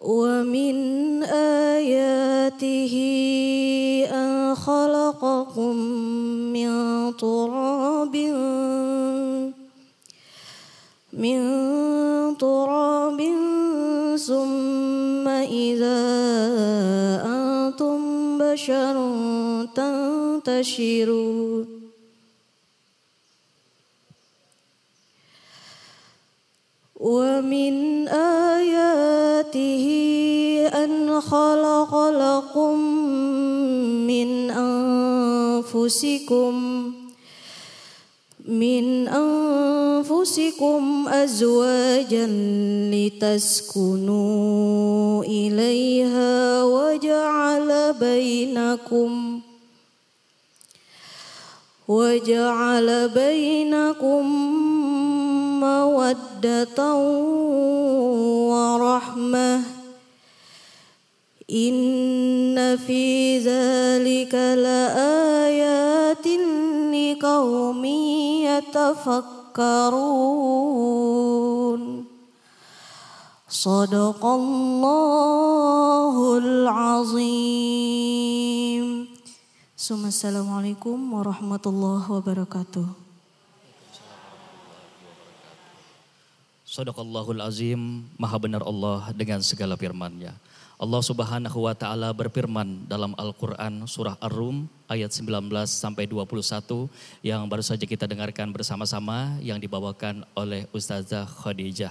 ومن آياته أن خلقكم من تراب من تراب ثم إذا أنتم بشر تنتشرون ومن آياته أن خلق لكم من أنفسكم من أنفسكم أزواجا لتسكنوا إليها وجعل بينكم وجعل بينكم ومودة ورحمة إن في ذلك لآيات لقوم يتفكرون صدق الله العظيم ثم السلام عليكم ورحمة الله وبركاته Sadaqallahul azim, maha benar Allah dengan segala firman-Nya. Allah Subhanahu wa taala berfirman dalam Al-Qur'an surah Ar-Rum ayat 19 sampai 21 yang baru saja kita dengarkan bersama-sama yang dibawakan oleh Ustazah Khadijah.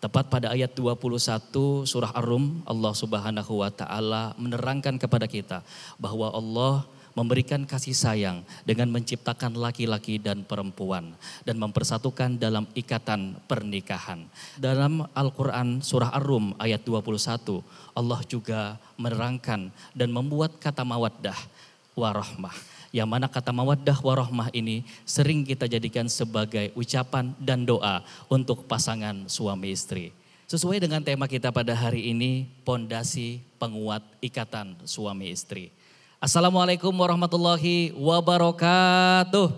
Tepat pada ayat 21 surah Ar-Rum Allah Subhanahu wa taala menerangkan kepada kita bahwa Allah memberikan kasih sayang dengan menciptakan laki-laki dan perempuan dan mempersatukan dalam ikatan pernikahan. Dalam Al-Qur'an surah Ar-Rum ayat 21, Allah juga menerangkan dan membuat kata mawaddah warahmah. Yang mana kata mawaddah warahmah ini sering kita jadikan sebagai ucapan dan doa untuk pasangan suami istri. Sesuai dengan tema kita pada hari ini, pondasi penguat ikatan suami istri. Assalamualaikum warahmatullahi wabarakatuh.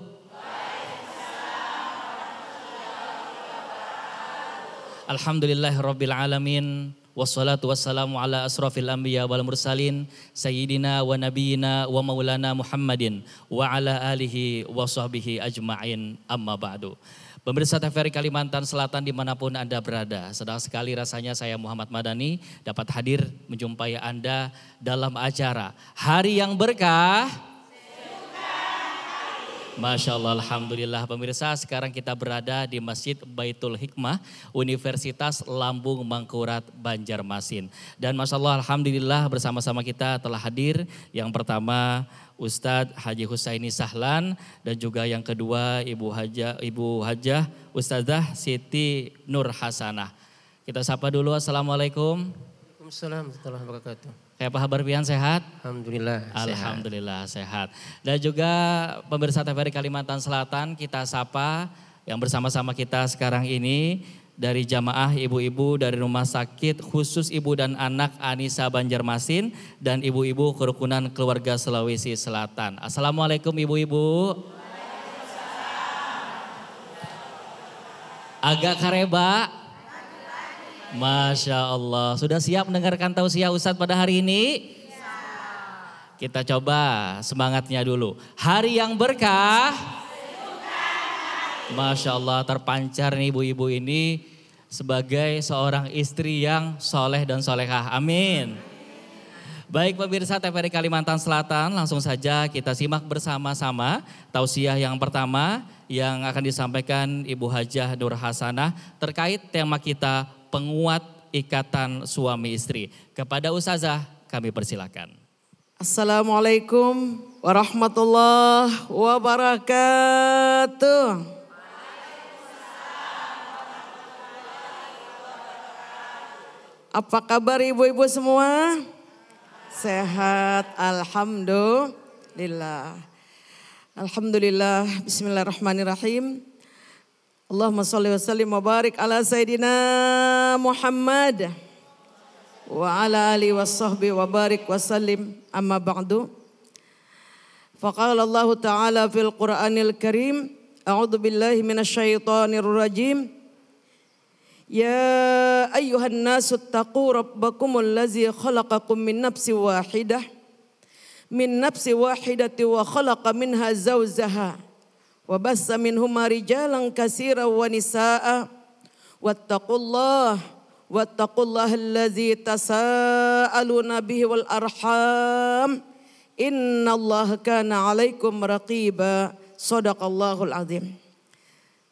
Alhamdulillah Rabbil Alamin. Wassalatu wassalamu ala asrafil anbiya wal mursalin Sayyidina wa nabiyina wa maulana Muhammadin Wa ala alihi wa sahbihi ajma'in amma ba'du Pemirsa TVRI Kalimantan Selatan dimanapun Anda berada, sedang sekali rasanya saya Muhammad Madani dapat hadir menjumpai Anda dalam acara Hari yang Berkah Masya Allah, Alhamdulillah. Pemirsa, sekarang kita berada di Masjid Baitul Hikmah, Universitas Lambung Mangkurat, Banjarmasin. Dan Masya Allah, Alhamdulillah bersama-sama kita telah hadir. Yang pertama, Ustadz Haji Husaini Sahlan dan juga yang kedua Ibu Haja Ibu Hajah Ustazah Siti Nur Hasanah. Kita sapa dulu. Assalamualaikum. Waalaikumsalam warahmatullahi Kayak apa kabar Pian sehat? Alhamdulillah. Alhamdulillah sehat. sehat. Dan juga pemirsa TVRI Kalimantan Selatan kita sapa yang bersama-sama kita sekarang ini dari jamaah ibu-ibu dari rumah sakit khusus ibu dan anak Anissa Banjarmasin dan ibu-ibu kerukunan keluarga Sulawesi Selatan. Assalamualaikum ibu-ibu. Agak kareba. Masya Allah. Sudah siap mendengarkan tausiah Ustadz pada hari ini? Kita coba semangatnya dulu. Hari yang berkah. Masya Allah terpancar nih ibu-ibu ini sebagai seorang istri yang soleh dan solehah. Amin. Baik pemirsa TVRI Kalimantan Selatan, langsung saja kita simak bersama-sama tausiah yang pertama yang akan disampaikan Ibu Hajah Nur Hasanah terkait tema kita penguat ikatan suami istri. Kepada Ustazah kami persilakan. Assalamualaikum warahmatullahi wabarakatuh. Apa kabar ibu-ibu semua? Sehat, alhamdulillah. Alhamdulillah, bismillahirrahmanirrahim. Allahumma salli wa sallim wa barik ala Sayyidina Muhammad wa ala alihi washabbi wa barik wa sallim amma ba'du faqala Allah ta'ala fil Qur'anil Karim a'udzu billahi minasy syaithanir rajim ya ayuhan nasu taqu rabbakumul ladzi khalaqakum min nafsin wahidah min nafsi wahidati wa khalaqa minha zawjaha wa bassa minhuma rijalan katsiran wa nisaa'a Wattaqullah Wattaqullah allazi tasa'aluna bihi wal arham Inna Allah kana alaikum raqiba Sadaqallahul azim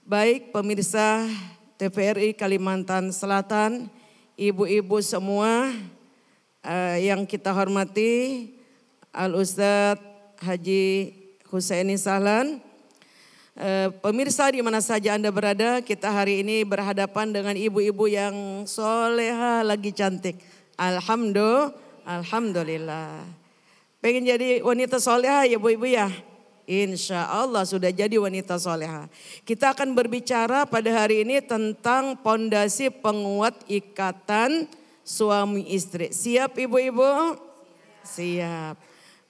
Baik pemirsa TVRI Kalimantan Selatan Ibu-ibu semua uh, yang kita hormati Al-Ustadz Haji Husaini Sahlan Eh, pemirsa di mana saja Anda berada, kita hari ini berhadapan dengan ibu-ibu yang soleha lagi cantik. Alhamdulillah. Alhamdulillah. Pengen jadi wanita soleha ya ibu-ibu ya? Insya Allah sudah jadi wanita soleha. Kita akan berbicara pada hari ini tentang pondasi penguat ikatan suami istri. Siap ibu-ibu? Siap. Siap.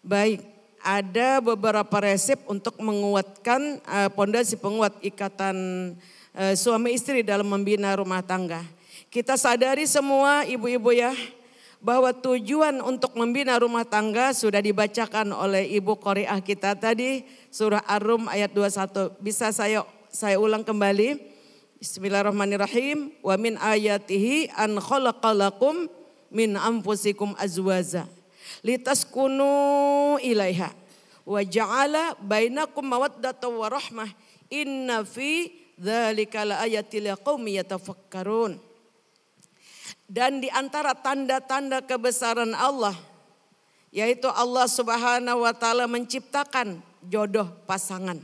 Baik, ada beberapa resep untuk menguatkan eh, pondasi penguat ikatan eh, suami istri dalam membina rumah tangga. Kita sadari semua ibu-ibu ya bahwa tujuan untuk membina rumah tangga sudah dibacakan oleh Ibu Koreah kita tadi surah Ar-Rum ayat 21. Bisa saya saya ulang kembali. Bismillahirrahmanirrahim. Wa min ayatihi an khalaqalakum min anfusikum azwaza litas kunu ilaiha wa ja'ala bainakum mawaddata wa rahmah inna fi dzalika laayatil liqaumi yatafakkarun dan di antara tanda-tanda kebesaran Allah yaitu Allah Subhanahu wa taala menciptakan jodoh pasangan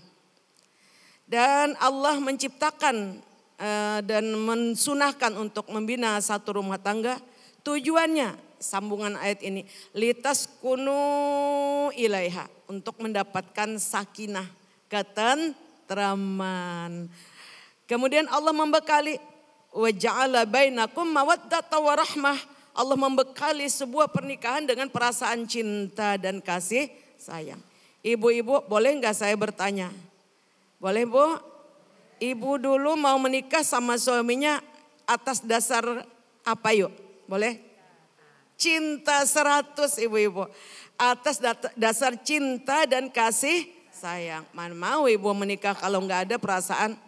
dan Allah menciptakan eh, dan mensunahkan untuk membina satu rumah tangga tujuannya sambungan ayat ini. Litas kunu ilaiha. Untuk mendapatkan sakinah. Ketentraman. Kemudian Allah membekali. Waja'ala bainakum mawaddata wa rahmah. Allah membekali sebuah pernikahan dengan perasaan cinta dan kasih sayang. Ibu-ibu boleh nggak saya bertanya? Boleh bu? Ibu dulu mau menikah sama suaminya atas dasar apa yuk? Boleh? cinta seratus ibu-ibu. Atas dasar cinta dan kasih sayang. Mana mau ibu menikah kalau nggak ada perasaan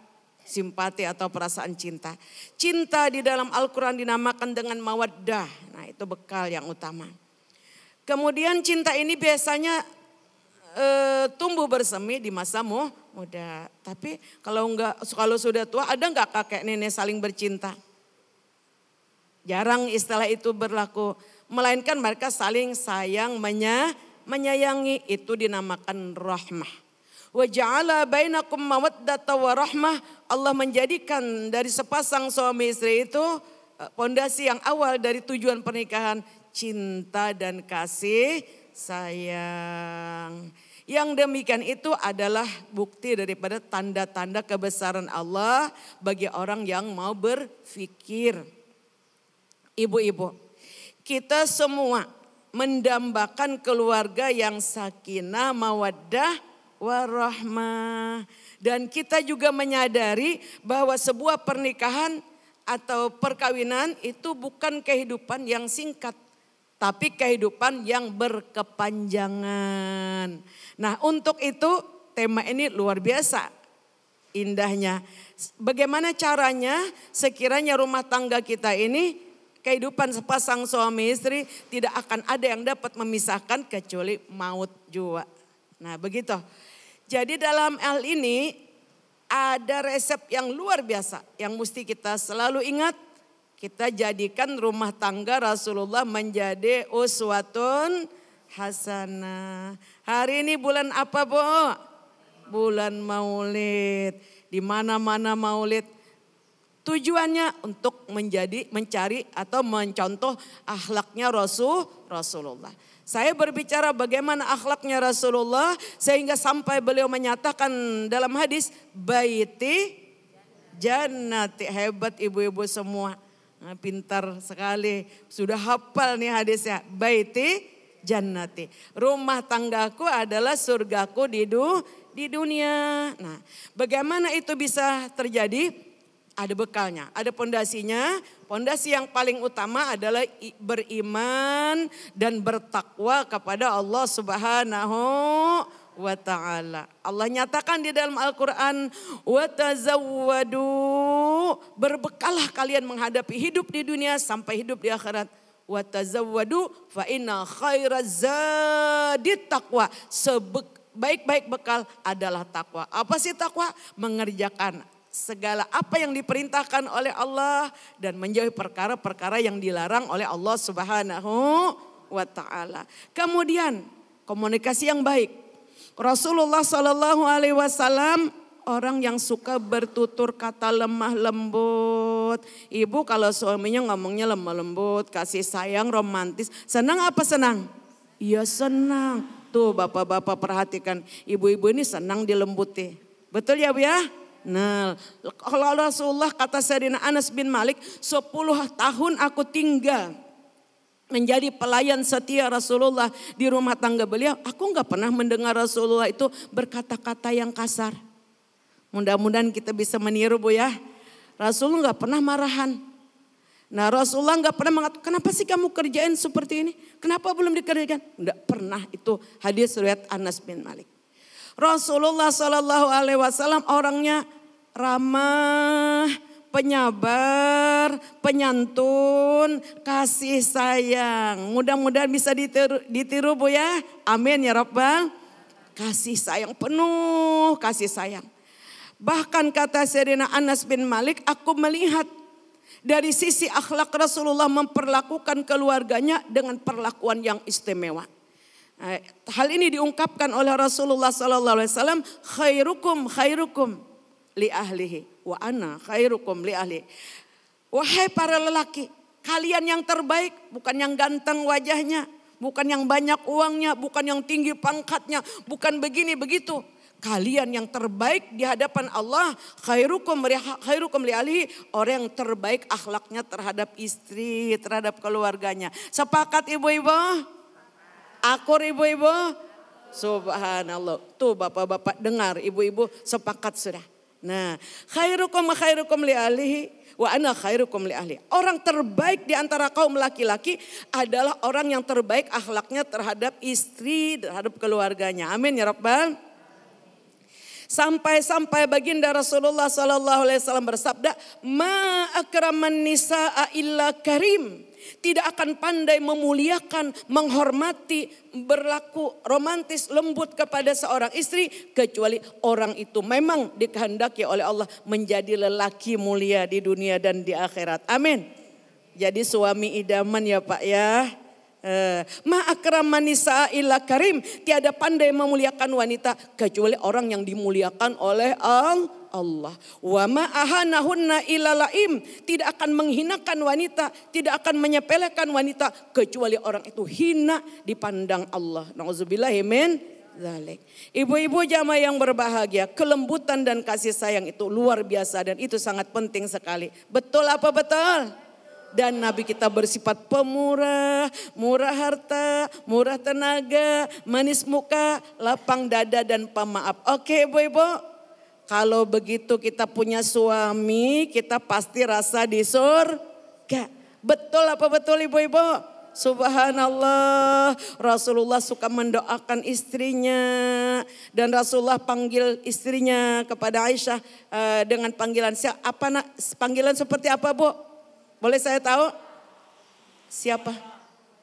simpati atau perasaan cinta. Cinta di dalam Al-Quran dinamakan dengan mawaddah. Nah itu bekal yang utama. Kemudian cinta ini biasanya e, tumbuh bersemi di masa muda. Tapi kalau nggak kalau sudah tua ada nggak kakek nenek saling bercinta? Jarang istilah itu berlaku. Melainkan mereka saling sayang, menya, menyayangi. Itu dinamakan rahmah. Wa ja'ala bainakum mawaddata wa rahmah. Allah menjadikan dari sepasang suami istri itu eh, pondasi yang awal dari tujuan pernikahan cinta dan kasih sayang. Yang demikian itu adalah bukti daripada tanda-tanda kebesaran Allah bagi orang yang mau berfikir. Ibu-ibu, kita semua mendambakan keluarga yang sakinah, mawaddah, warahmah. Dan kita juga menyadari bahwa sebuah pernikahan atau perkawinan itu bukan kehidupan yang singkat, tapi kehidupan yang berkepanjangan. Nah, untuk itu tema ini luar biasa indahnya. Bagaimana caranya sekiranya rumah tangga kita ini Kehidupan sepasang suami istri tidak akan ada yang dapat memisahkan kecuali maut jua. Nah begitu. Jadi dalam hal ini ada resep yang luar biasa yang mesti kita selalu ingat. Kita jadikan rumah tangga Rasulullah menjadi uswatun hasanah. Hari ini bulan apa, Bu? Bulan Maulid. Di mana-mana Maulid Tujuannya untuk menjadi mencari atau mencontoh akhlaknya Rasul Rasulullah. Saya berbicara bagaimana akhlaknya Rasulullah sehingga sampai beliau menyatakan dalam hadis baiti jannati hebat ibu-ibu semua. Nah, pintar sekali, sudah hafal nih hadisnya. Baiti jannati. Rumah tanggaku adalah surgaku di du, di dunia. Nah, bagaimana itu bisa terjadi? ada bekalnya, ada pondasinya. Pondasi yang paling utama adalah beriman dan bertakwa kepada Allah Subhanahu wa taala. Allah nyatakan di dalam Al-Qur'an, "Wa tazawwadu." Berbekalah kalian menghadapi hidup di dunia sampai hidup di akhirat. Wa tazawwadu fa inna sebaik taqwa. baik bekal adalah takwa. Apa sih takwa? Mengerjakan segala apa yang diperintahkan oleh Allah dan menjauhi perkara-perkara yang dilarang oleh Allah Subhanahu wa taala. Kemudian komunikasi yang baik. Rasulullah Shallallahu alaihi wasallam orang yang suka bertutur kata lemah lembut. Ibu kalau suaminya ngomongnya lemah lembut, kasih sayang, romantis, senang apa senang? Iya senang. Tuh bapak-bapak perhatikan, ibu-ibu ini senang dilembuti. Betul ya Bu ya? Nah, kalau Rasulullah kata Sayyidina Anas bin Malik, 10 tahun aku tinggal menjadi pelayan setia Rasulullah di rumah tangga beliau, aku nggak pernah mendengar Rasulullah itu berkata-kata yang kasar. Mudah-mudahan kita bisa meniru Bu ya. Rasulullah nggak pernah marahan. Nah Rasulullah nggak pernah mengatakan, kenapa sih kamu kerjain seperti ini? Kenapa belum dikerjakan? Nggak pernah itu hadis riwayat Anas bin Malik. Rasulullah Shallallahu Alaihi Wasallam orangnya ramah, penyabar, penyantun, kasih sayang. Mudah-mudahan bisa ditiru, ditiru Bu ya. Amin ya Rabbal. Kasih sayang penuh, kasih sayang. Bahkan kata Serena Anas bin Malik, aku melihat dari sisi akhlak Rasulullah memperlakukan keluarganya dengan perlakuan yang istimewa. Eh, hal ini diungkapkan oleh Rasulullah Sallallahu Alaihi Wasallam, khairukum khairukum li ahlihi wa ana khairukum li ahli. Wahai para lelaki, kalian yang terbaik bukan yang ganteng wajahnya, bukan yang banyak uangnya, bukan yang tinggi pangkatnya, bukan begini begitu. Kalian yang terbaik di hadapan Allah, khairukum khairukum li ahli orang yang terbaik akhlaknya terhadap istri, terhadap keluarganya. Sepakat ibu-ibu? Akur ibu-ibu? Subhanallah. Tuh bapak-bapak dengar ibu-ibu sepakat sudah. Nah, khairukum khairukum li alihi wa ana khairukum li ahli. Orang terbaik di antara kaum laki-laki adalah orang yang terbaik akhlaknya terhadap istri, terhadap keluarganya. Amin ya rabbal Sampai-sampai baginda Rasulullah Sallallahu Alaihi Wasallam bersabda, Ma akraman nisa illa karim tidak akan pandai memuliakan, menghormati, berlaku romantis, lembut kepada seorang istri kecuali orang itu memang dikehendaki oleh Allah menjadi lelaki mulia di dunia dan di akhirat. Amin. Jadi suami idaman ya Pak ya. Eh, Ma akramanisa illa karim. Tiada pandai memuliakan wanita kecuali orang yang dimuliakan oleh Allah. Allah. Wa ma'ahanahunna ilalaim. Tidak akan menghinakan wanita. Tidak akan menyepelekan wanita. Kecuali orang itu hina dipandang Allah. Na'udzubillah amin Ibu-ibu jamaah yang berbahagia, kelembutan dan kasih sayang itu luar biasa dan itu sangat penting sekali. Betul apa betul? Dan Nabi kita bersifat pemurah, murah harta, murah tenaga, manis muka, lapang dada dan pemaaf. Oke ibu-ibu? Kalau begitu kita punya suami, kita pasti rasa di surga. Betul apa betul ibu-ibu? Subhanallah, Rasulullah suka mendoakan istrinya dan Rasulullah panggil istrinya kepada Aisyah eh, dengan panggilan apa nak panggilan seperti apa bu? Boleh saya tahu? Siapa?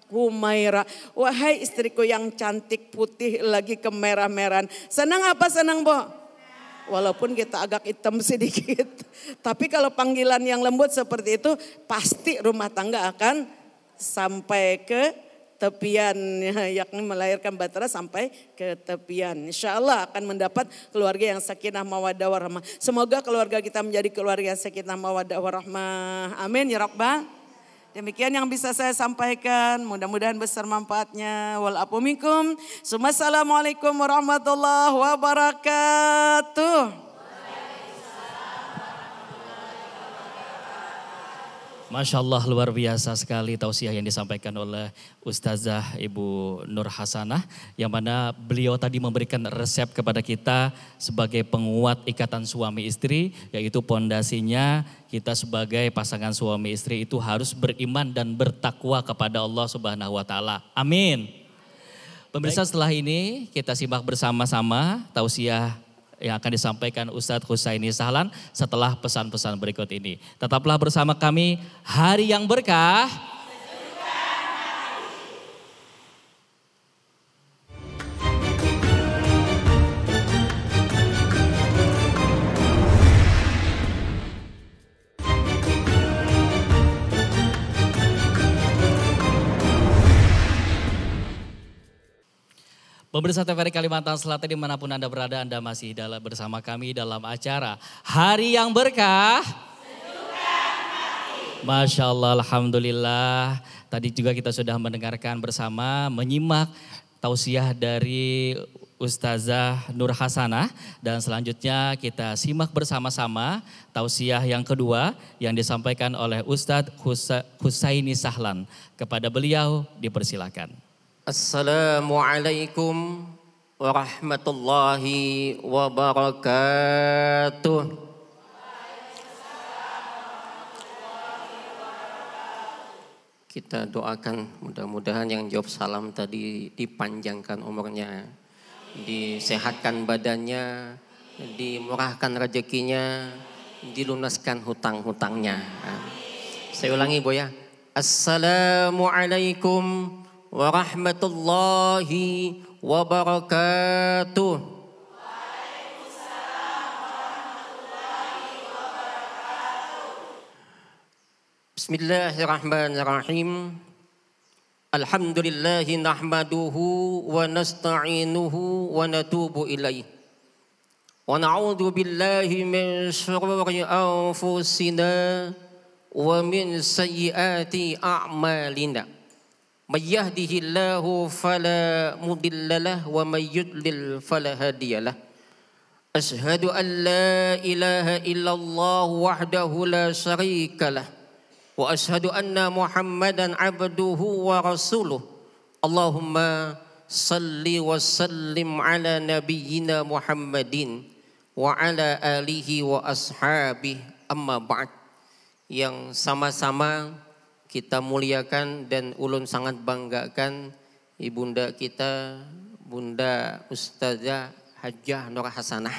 Humaira. Wahai istriku yang cantik putih lagi kemerah-merahan. Senang apa senang bu? walaupun kita agak hitam sedikit. Tapi kalau panggilan yang lembut seperti itu pasti rumah tangga akan sampai ke tepian yakni melahirkan batera sampai ke tepian. Insya Allah akan mendapat keluarga yang sakinah mawadah warahmah. Semoga keluarga kita menjadi keluarga yang sakinah mawadah warahmah. Amin ya Rabbah. Demikian yang bisa saya sampaikan. Mudah-mudahan besar manfaatnya. Walaupun Assalamualaikum warahmatullahi wabarakatuh. Masya Allah luar biasa sekali tausiah yang disampaikan oleh Ustazah Ibu Nur Hasanah yang mana beliau tadi memberikan resep kepada kita sebagai penguat ikatan suami istri yaitu pondasinya kita sebagai pasangan suami istri itu harus beriman dan bertakwa kepada Allah Subhanahu wa taala. Amin. Pemirsa setelah ini kita simak bersama-sama tausiah yang akan disampaikan Ustadz Husaini Sahlan setelah pesan-pesan berikut ini. Tetaplah bersama kami hari yang berkah Pemirsa TVRI Kalimantan Selatan dimanapun Anda berada, Anda masih dalam bersama kami dalam acara Hari yang Berkah. Masya Allah, Alhamdulillah. Tadi juga kita sudah mendengarkan bersama, menyimak tausiah dari Ustazah Nur Hasanah dan selanjutnya kita simak bersama-sama tausiah yang kedua yang disampaikan oleh Ustadz Husaini Sahlan. Kepada beliau dipersilakan. Assalamualaikum warahmatullahi wabarakatuh. Kita doakan mudah-mudahan yang jawab salam tadi dipanjangkan umurnya, disehatkan badannya, dimurahkan rezekinya, dilunaskan hutang-hutangnya. Saya ulangi, Boya. Assalamualaikum ورحمة الله وبركاته بسم الله الرحمن الرحيم الحمد لله نحمده ونستعينه ونتوب إليه ونعوذ بالله من شرور أنفسنا ومن سيئات أعمالنا من يهده الله فلا مضل له ومن يضلل فلا هادي له أشهد أن لا إله إلا الله وحده لا شريك له وأشهد أن محمدا عبده ورسوله اللهم صل وسلم على نبينا محمد وعلى آله وأصحابه أما بعد yang sama-sama kita muliakan dan ulun sangat banggakan ibunda kita Bunda Ustazah Hajah Nur Hasanah.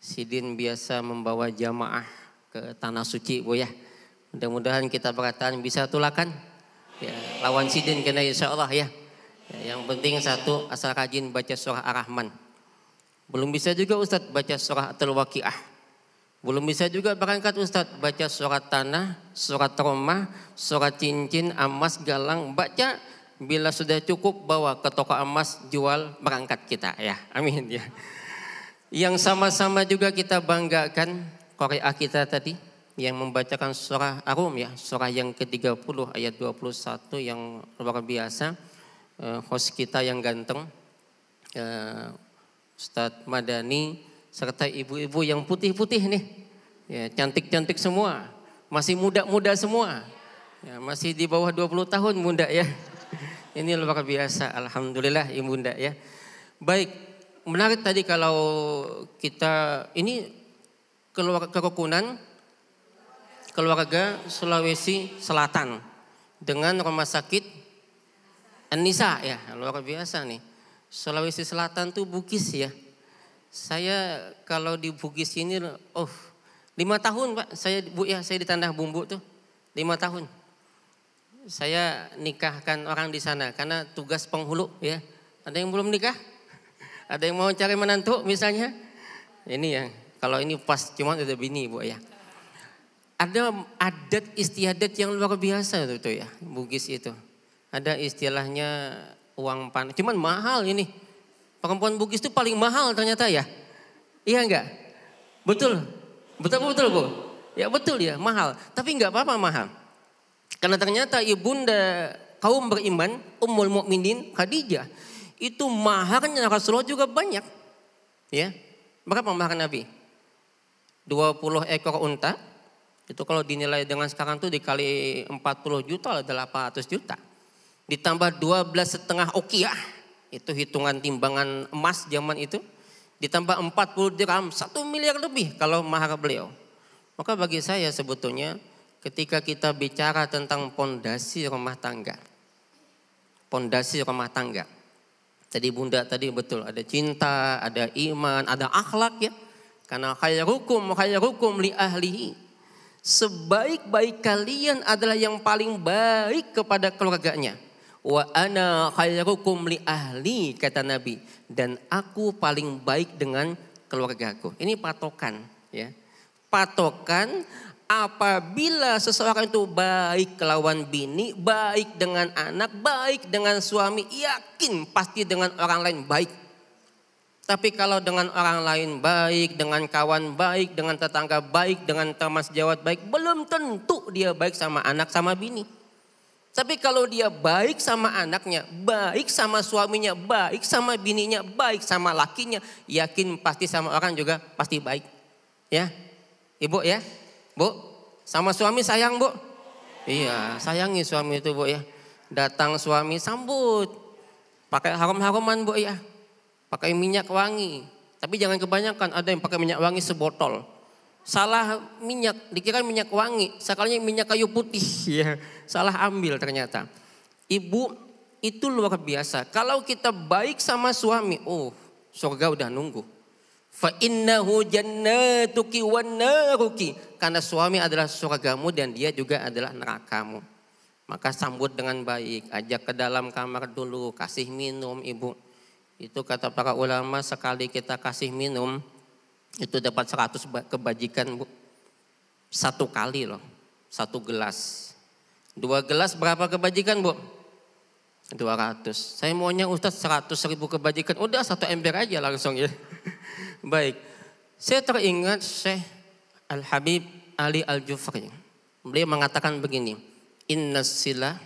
Sidin biasa membawa jamaah ke tanah suci Bu ya. Mudah-mudahan kita perkataan bisa tulakan. Ya, lawan Sidin kena insya Allah ya. ya. Yang penting satu asal rajin baca surah Ar-Rahman. Belum bisa juga ustaz baca surah Al-Waqiah. Belum bisa juga berangkat Ustadz baca surat tanah, surat rumah, surat cincin, emas, galang, baca bila sudah cukup bawa ke toko emas jual berangkat kita ya. Amin ya. Yang sama-sama juga kita banggakan Korea kita tadi yang membacakan surah Arum ya, surah yang ke-30 ayat 21 yang luar biasa. Eh, host kita yang ganteng eh, Ustadz Madani serta ibu-ibu yang putih-putih nih, ya cantik-cantik semua, masih muda-muda semua, ya, masih di bawah 20 tahun bunda ya. Ini luar biasa, alhamdulillah ibu ya, ibunda ya. Baik, menarik tadi kalau kita ini keluarga kerukunan keluarga Sulawesi Selatan dengan rumah sakit Anissa ya luar biasa nih Sulawesi Selatan tuh Bugis ya saya kalau di Bugis ini, oh lima tahun pak, saya bu ya saya di tanah bumbu tuh lima tahun. Saya nikahkan orang di sana karena tugas penghulu ya. Ada yang belum nikah? Ada yang mau cari menantu misalnya? Ini ya, kalau ini pas cuma ada bini bu ya. Ada adat istiadat yang luar biasa itu ya, Bugis itu. Ada istilahnya uang panas, cuman mahal ini Perempuan Bugis itu paling mahal ternyata ya. Iya enggak? Betul. Betul betul, Bu? Ya betul ya, mahal. Tapi enggak apa-apa mahal. Karena ternyata ibunda kaum beriman, Ummul Mukminin Khadijah, itu maharnya Rasulullah juga banyak. Ya. Berapa mahar Nabi? 20 ekor unta. Itu kalau dinilai dengan sekarang tuh dikali 40 juta atau 800 juta. Ditambah 12 setengah okiah itu hitungan timbangan emas zaman itu ditambah 40 dirham satu miliar lebih kalau mahar beliau. Maka bagi saya sebetulnya ketika kita bicara tentang pondasi rumah tangga, pondasi rumah tangga. Tadi bunda tadi betul ada cinta, ada iman, ada akhlak ya. Karena hukum khairukum hukum li ahlihi. Sebaik-baik kalian adalah yang paling baik kepada keluarganya. Wa ana khairukum li ahli kata Nabi dan aku paling baik dengan keluargaku. Ini patokan ya. Patokan apabila seseorang itu baik kelawan bini, baik dengan anak, baik dengan suami, yakin pasti dengan orang lain baik. Tapi kalau dengan orang lain baik, dengan kawan baik, dengan tetangga baik, dengan teman sejawat baik, belum tentu dia baik sama anak sama bini. Tapi kalau dia baik sama anaknya, baik sama suaminya, baik sama bininya, baik sama lakinya, yakin pasti sama orang juga pasti baik. Ya. Ibu ya. Bu, sama suami sayang, Bu. Iya, sayangi suami itu, Bu ya. Datang suami sambut. Pakai harum-haruman, Bu ya. Pakai minyak wangi. Tapi jangan kebanyakan, ada yang pakai minyak wangi sebotol salah minyak, dikira minyak wangi, sekalinya minyak kayu putih, ya, salah ambil ternyata. Ibu itu luar biasa. Kalau kita baik sama suami, oh, surga udah nunggu. Fa innahu jannatuki wa naruki. Karena suami adalah surgamu dan dia juga adalah nerakamu. Maka sambut dengan baik, ajak ke dalam kamar dulu, kasih minum ibu. Itu kata para ulama sekali kita kasih minum, itu dapat 100 kebajikan satu kali loh, satu gelas. Dua gelas berapa kebajikan bu? 200. Saya maunya Ustaz 100 ribu kebajikan. Udah satu ember aja langsung ya. Baik. Saya teringat Syekh Al-Habib Ali Al-Jufri. Beliau mengatakan begini. Inna sila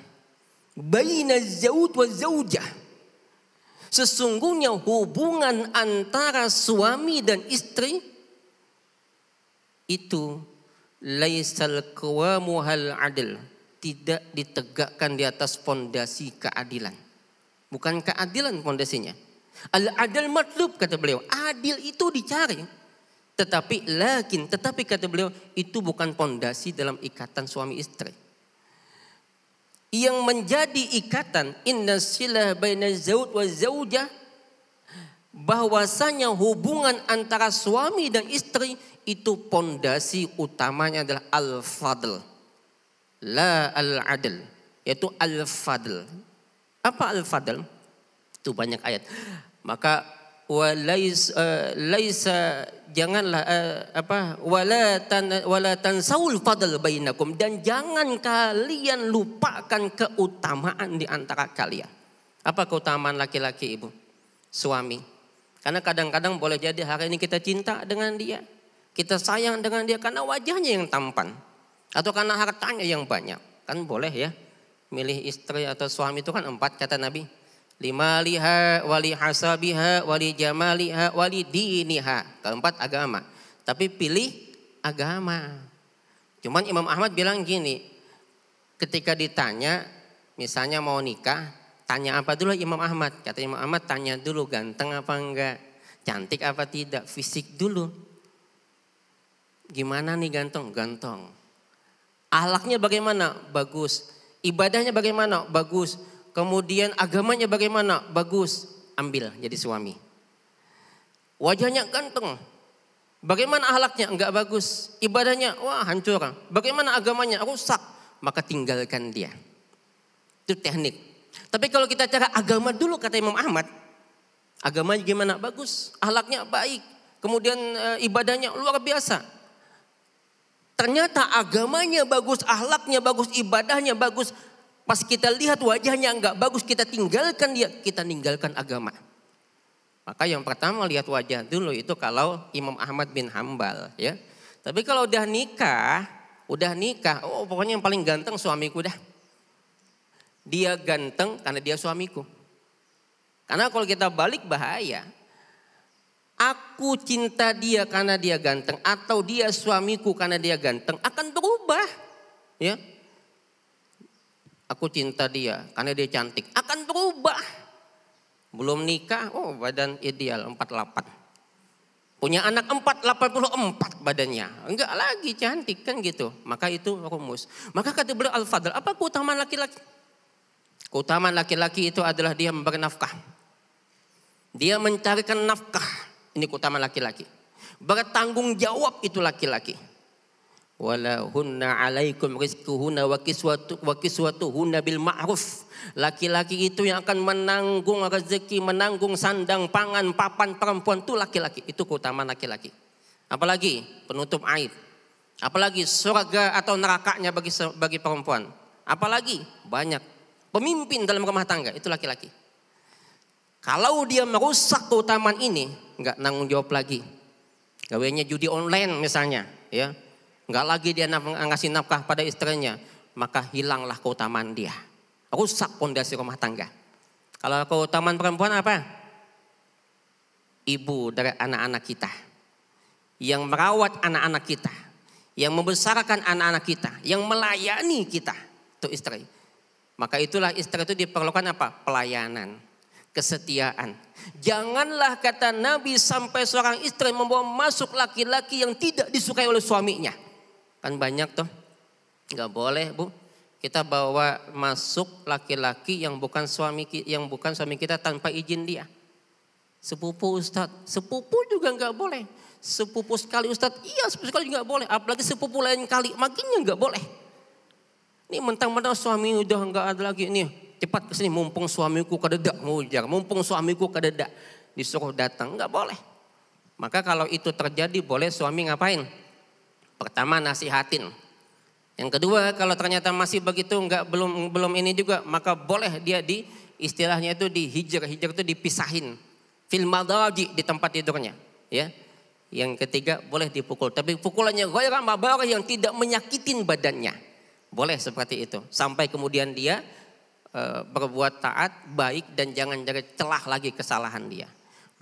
baina zaud wa zaujah Sesungguhnya hubungan antara suami dan istri itu laisal qawamu hal adil tidak ditegakkan di atas fondasi keadilan. Bukan keadilan fondasinya. Al adil matlub kata beliau. Adil itu dicari. Tetapi lakin tetapi kata beliau itu bukan fondasi dalam ikatan suami istri yang menjadi ikatan inna silah baina zaud wa zaujah bahwasanya hubungan antara suami dan istri itu pondasi utamanya adalah al-fadl la al-adl yaitu al-fadl apa al-fadl itu banyak ayat maka wa laisa eh, janganlah uh, apa wala tan wala tansaul fadl bainakum dan jangan kalian lupakan keutamaan di antara kalian. Apa keutamaan laki-laki Ibu? Suami. Karena kadang-kadang boleh jadi hari ini kita cinta dengan dia, kita sayang dengan dia karena wajahnya yang tampan atau karena hartanya yang banyak. Kan boleh ya. Milih istri atau suami itu kan empat kata Nabi liha wali hasabiha wali jamaliha wali diniha keempat agama tapi pilih agama cuman Imam Ahmad bilang gini ketika ditanya misalnya mau nikah tanya apa dulu Imam Ahmad kata Imam Ahmad tanya dulu ganteng apa enggak cantik apa tidak fisik dulu gimana nih ganteng ganteng alaknya bagaimana bagus ibadahnya bagaimana bagus kemudian agamanya bagaimana? Bagus, ambil jadi suami. Wajahnya ganteng, Bagaimana ahlaknya? Enggak bagus. Ibadahnya, wah hancur. Bagaimana agamanya? Rusak. Maka tinggalkan dia. Itu teknik. Tapi kalau kita cara agama dulu kata Imam Ahmad. agama gimana? Bagus. Ahlaknya baik. Kemudian e, ibadahnya luar biasa. Ternyata agamanya bagus, ahlaknya bagus, ibadahnya bagus. Pas kita lihat wajahnya nggak bagus, kita tinggalkan dia, kita ninggalkan agama. Maka yang pertama lihat wajah dulu itu kalau Imam Ahmad bin Hambal ya. Tapi kalau udah nikah, udah nikah, oh pokoknya yang paling ganteng suamiku dah. Dia ganteng karena dia suamiku. Karena kalau kita balik bahaya. Aku cinta dia karena dia ganteng atau dia suamiku karena dia ganteng akan berubah. Ya, aku cinta dia karena dia cantik. Akan berubah. Belum nikah, oh badan ideal 48. Punya anak 484 badannya. Enggak lagi cantik kan gitu. Maka itu rumus. Maka kata beliau Al-Fadl, apa keutamaan laki-laki? Keutamaan laki-laki itu adalah dia memberi nafkah. Dia mencarikan nafkah. Ini keutamaan laki-laki. Bertanggung jawab itu laki-laki wala hunna alaikum rizquhunna wa kiswatu wa kiswatuhunna bil ma'ruf. Laki-laki itu yang akan menanggung rezeki, menanggung sandang, pangan, papan perempuan itu laki-laki. Itu keutamaan laki-laki. Apalagi penutup aib. Apalagi surga atau nerakanya bagi bagi perempuan. Apalagi banyak pemimpin dalam rumah tangga itu laki-laki. Kalau dia merusak keutamaan ini, nggak nanggung jawab lagi. Gawainya judi online misalnya, ya nggak lagi dia ngasih nafkah pada istrinya, maka hilanglah keutamaan dia. Rusak pondasi rumah tangga. Kalau keutamaan perempuan apa? Ibu dari anak-anak kita. Yang merawat anak-anak kita. Yang membesarkan anak-anak kita. Yang melayani kita. Itu istri. Maka itulah istri itu diperlukan apa? Pelayanan. Kesetiaan. Janganlah kata Nabi sampai seorang istri membawa masuk laki-laki yang tidak disukai oleh suaminya. Kan banyak tuh. Nggak boleh bu. Kita bawa masuk laki-laki yang bukan suami yang bukan suami kita tanpa izin dia. Sepupu Ustadz, sepupu juga nggak boleh. Sepupu sekali Ustadz, iya sepupu sekali juga boleh. Apalagi sepupu lain kali, makinnya nggak boleh. Ini mentang-mentang suami udah nggak ada lagi nih. Cepat kesini, mumpung suamiku kededak, mujar. Mumpung suamiku kededak, disuruh datang nggak boleh. Maka kalau itu terjadi boleh suami ngapain? Pertama nasihatin. Yang kedua kalau ternyata masih begitu nggak belum belum ini juga maka boleh dia di istilahnya itu hijrah hijrah itu dipisahin. Fil madaji di tempat tidurnya, ya. Yang ketiga boleh dipukul, tapi pukulannya ghaira yang tidak menyakitin badannya. Boleh seperti itu. Sampai kemudian dia e, berbuat taat, baik dan jangan jadi celah lagi kesalahan dia.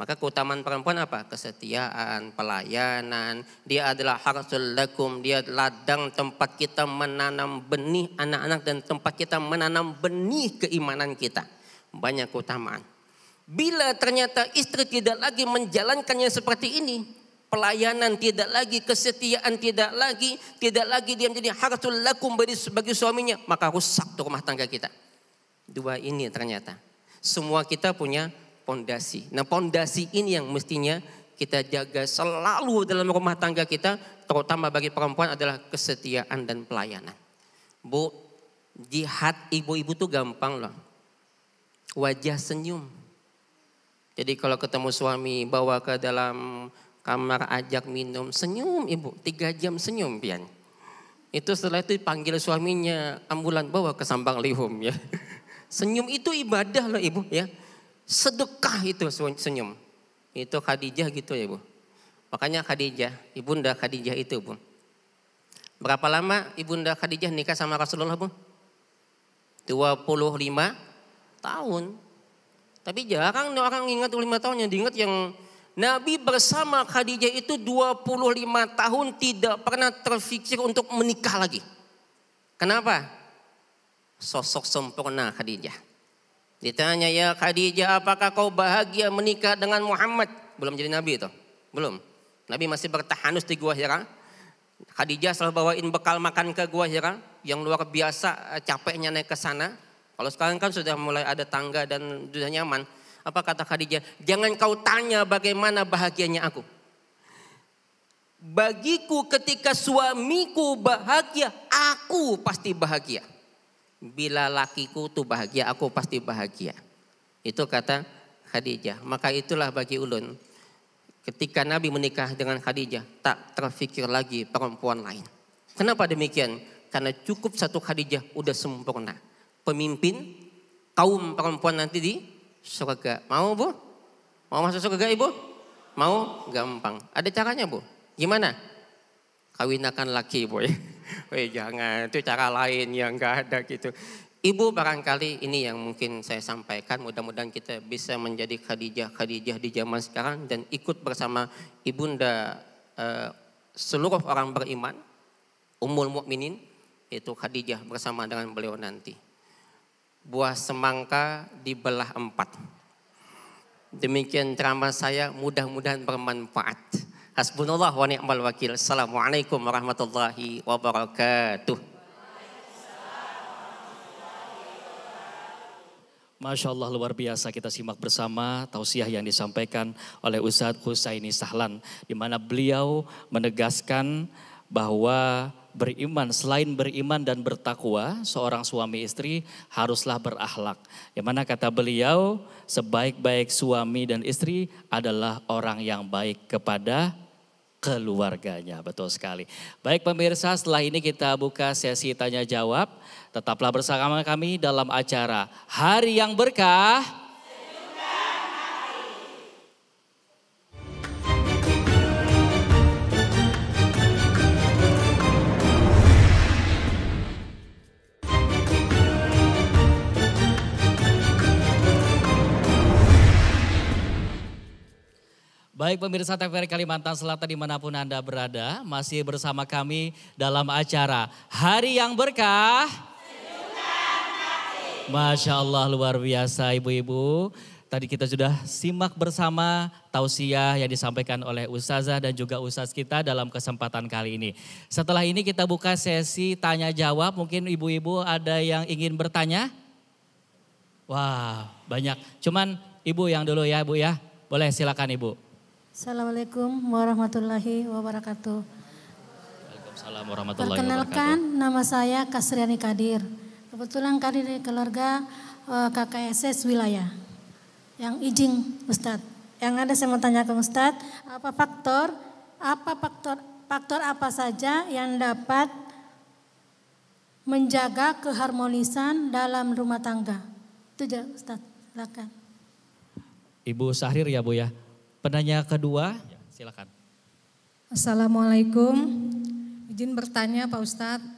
Maka keutamaan perempuan apa? Kesetiaan, pelayanan. Dia adalah harsul lakum. Dia ladang tempat kita menanam benih anak-anak dan tempat kita menanam benih keimanan kita. Banyak keutamaan. Bila ternyata istri tidak lagi menjalankannya seperti ini, pelayanan tidak lagi, kesetiaan tidak lagi, tidak lagi dia menjadi harsul lakum bagi suaminya, maka rusak tuh rumah tangga kita. Dua ini ternyata. Semua kita punya pondasi. Nah, pondasi ini yang mestinya kita jaga selalu dalam rumah tangga kita, terutama bagi perempuan adalah kesetiaan dan pelayanan. Bu, jihad ibu-ibu tuh gampang loh. Wajah senyum. Jadi kalau ketemu suami bawa ke dalam kamar ajak minum, senyum ibu, tiga jam senyum pian. Itu setelah itu dipanggil suaminya ambulan bawa ke sambang lihum ya. Senyum itu ibadah loh ibu ya sedekah itu senyum. Itu Khadijah gitu ya bu. Makanya Khadijah, ibunda Khadijah itu bu. Berapa lama ibunda Khadijah nikah sama Rasulullah bu? 25 tahun. Tapi jarang orang ingat 25 tahun yang diingat yang Nabi bersama Khadijah itu 25 tahun tidak pernah terfikir untuk menikah lagi. Kenapa? Sosok sempurna Khadijah. Ditanya ya Khadijah apakah kau bahagia menikah dengan Muhammad? Belum jadi nabi itu. Belum. Nabi masih bertahanus di Gua Hira. Ya kan? Khadijah selalu bawain bekal makan ke Gua Hira. Ya kan? Yang luar biasa eh, capeknya naik ke sana. Kalau sekarang kan sudah mulai ada tangga dan sudah nyaman. Apa kata Khadijah? Jangan kau tanya bagaimana bahagianya aku. Bagiku ketika suamiku bahagia, aku pasti bahagia. Bila lakiku tuh bahagia, aku pasti bahagia. Itu kata Khadijah. Maka itulah bagi ulun. Ketika Nabi menikah dengan Khadijah, tak terfikir lagi perempuan lain. Kenapa demikian? Karena cukup satu Khadijah udah sempurna. Pemimpin kaum perempuan nanti di surga. Mau bu? Mau masuk surga ibu? Mau? Gampang. Ada caranya bu. Gimana? Kawinakan laki bu ya. Weh jangan, itu cara lain yang nggak ada gitu. Ibu barangkali ini yang mungkin saya sampaikan mudah-mudahan kita bisa menjadi khadijah-khadijah di zaman sekarang dan ikut bersama ibunda eh, seluruh orang beriman umul mukminin itu khadijah bersama dengan beliau nanti. Buah semangka dibelah empat. Demikian drama saya mudah-mudahan bermanfaat. Hasbunullah wa ni'mal wakil. Assalamualaikum warahmatullahi wabarakatuh. Masya Allah luar biasa kita simak bersama tausiah yang disampaikan oleh Ustadz Husaini Sahlan. di mana beliau menegaskan bahwa beriman, selain beriman dan bertakwa, seorang suami istri haruslah berakhlak. Yang mana kata beliau, sebaik-baik suami dan istri adalah orang yang baik kepada keluarganya. Betul sekali. Baik pemirsa, setelah ini kita buka sesi tanya jawab. Tetaplah bersama kami dalam acara Hari yang Berkah Baik pemirsa TVRI Kalimantan Selatan dimanapun Anda berada, masih bersama kami dalam acara Hari Yang Berkah. Masya Allah luar biasa ibu-ibu. Tadi kita sudah simak bersama tausiah yang disampaikan oleh Ustazah dan juga Ustaz kita dalam kesempatan kali ini. Setelah ini kita buka sesi tanya jawab. Mungkin ibu-ibu ada yang ingin bertanya? Wah wow, banyak. Cuman ibu yang dulu ya ibu ya. Boleh silakan ibu. Assalamualaikum warahmatullahi wabarakatuh. Waalaikumsalam warahmatullahi Perkenalkan, wabarakatuh. Perkenalkan, nama saya Kasriani Kadir. Kebetulan kami dari keluarga eh, KKSS wilayah. Yang izin Ustadz. Yang ada saya mau tanya ke Ustadz, apa faktor, apa faktor, faktor apa saja yang dapat menjaga keharmonisan dalam rumah tangga? Itu aja Ustadz, silakan. Ibu Sahrir ya Bu ya. Penanya kedua, ya, silakan. Assalamualaikum. Izin bertanya Pak Ustadz,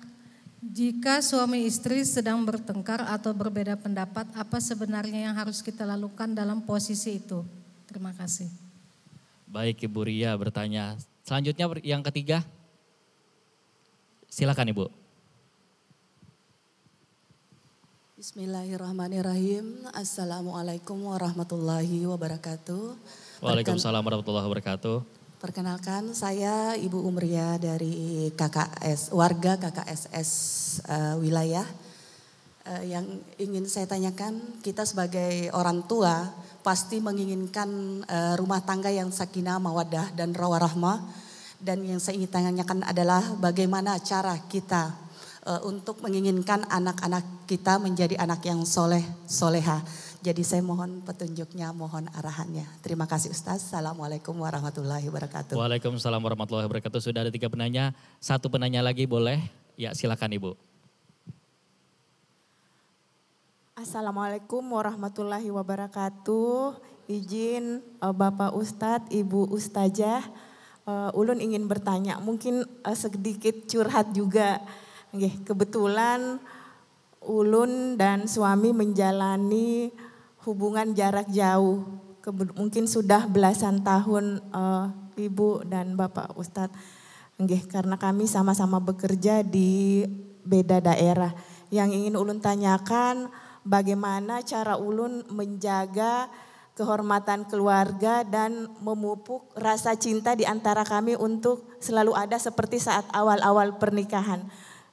jika suami istri sedang bertengkar atau berbeda pendapat, apa sebenarnya yang harus kita lakukan dalam posisi itu? Terima kasih. Baik Ibu Ria bertanya. Selanjutnya yang ketiga. Silakan Ibu. Bismillahirrahmanirrahim. Assalamualaikum warahmatullahi wabarakatuh. Waalaikumsalam warahmatullahi wabarakatuh. Perkenalkan, saya Ibu Umria dari KKS, warga KKSS uh, eh, wilayah. Uh, yang ingin saya tanyakan, kita sebagai orang tua pasti menginginkan uh, rumah tangga yang sakinah, mawadah, dan rawa rahmah. Dan yang saya ingin tanyakan adalah bagaimana cara kita uh, untuk menginginkan anak-anak kita menjadi anak yang soleh, soleha. Jadi saya mohon petunjuknya, mohon arahannya. Terima kasih Ustaz. Assalamualaikum warahmatullahi wabarakatuh. Waalaikumsalam warahmatullahi wabarakatuh. Sudah ada tiga penanya. Satu penanya lagi boleh? Ya silakan Ibu. Assalamualaikum warahmatullahi wabarakatuh. Izin eh, Bapak Ustadz, Ibu Ustazah. Eh, ulun ingin bertanya, mungkin eh, sedikit curhat juga. Kebetulan Ulun dan suami menjalani hubungan jarak jauh. Mungkin sudah belasan tahun uh, Ibu dan Bapak Ustadz. enggak karena kami sama-sama bekerja di beda daerah. Yang ingin ulun tanyakan bagaimana cara ulun menjaga kehormatan keluarga dan memupuk rasa cinta di antara kami untuk selalu ada seperti saat awal-awal pernikahan.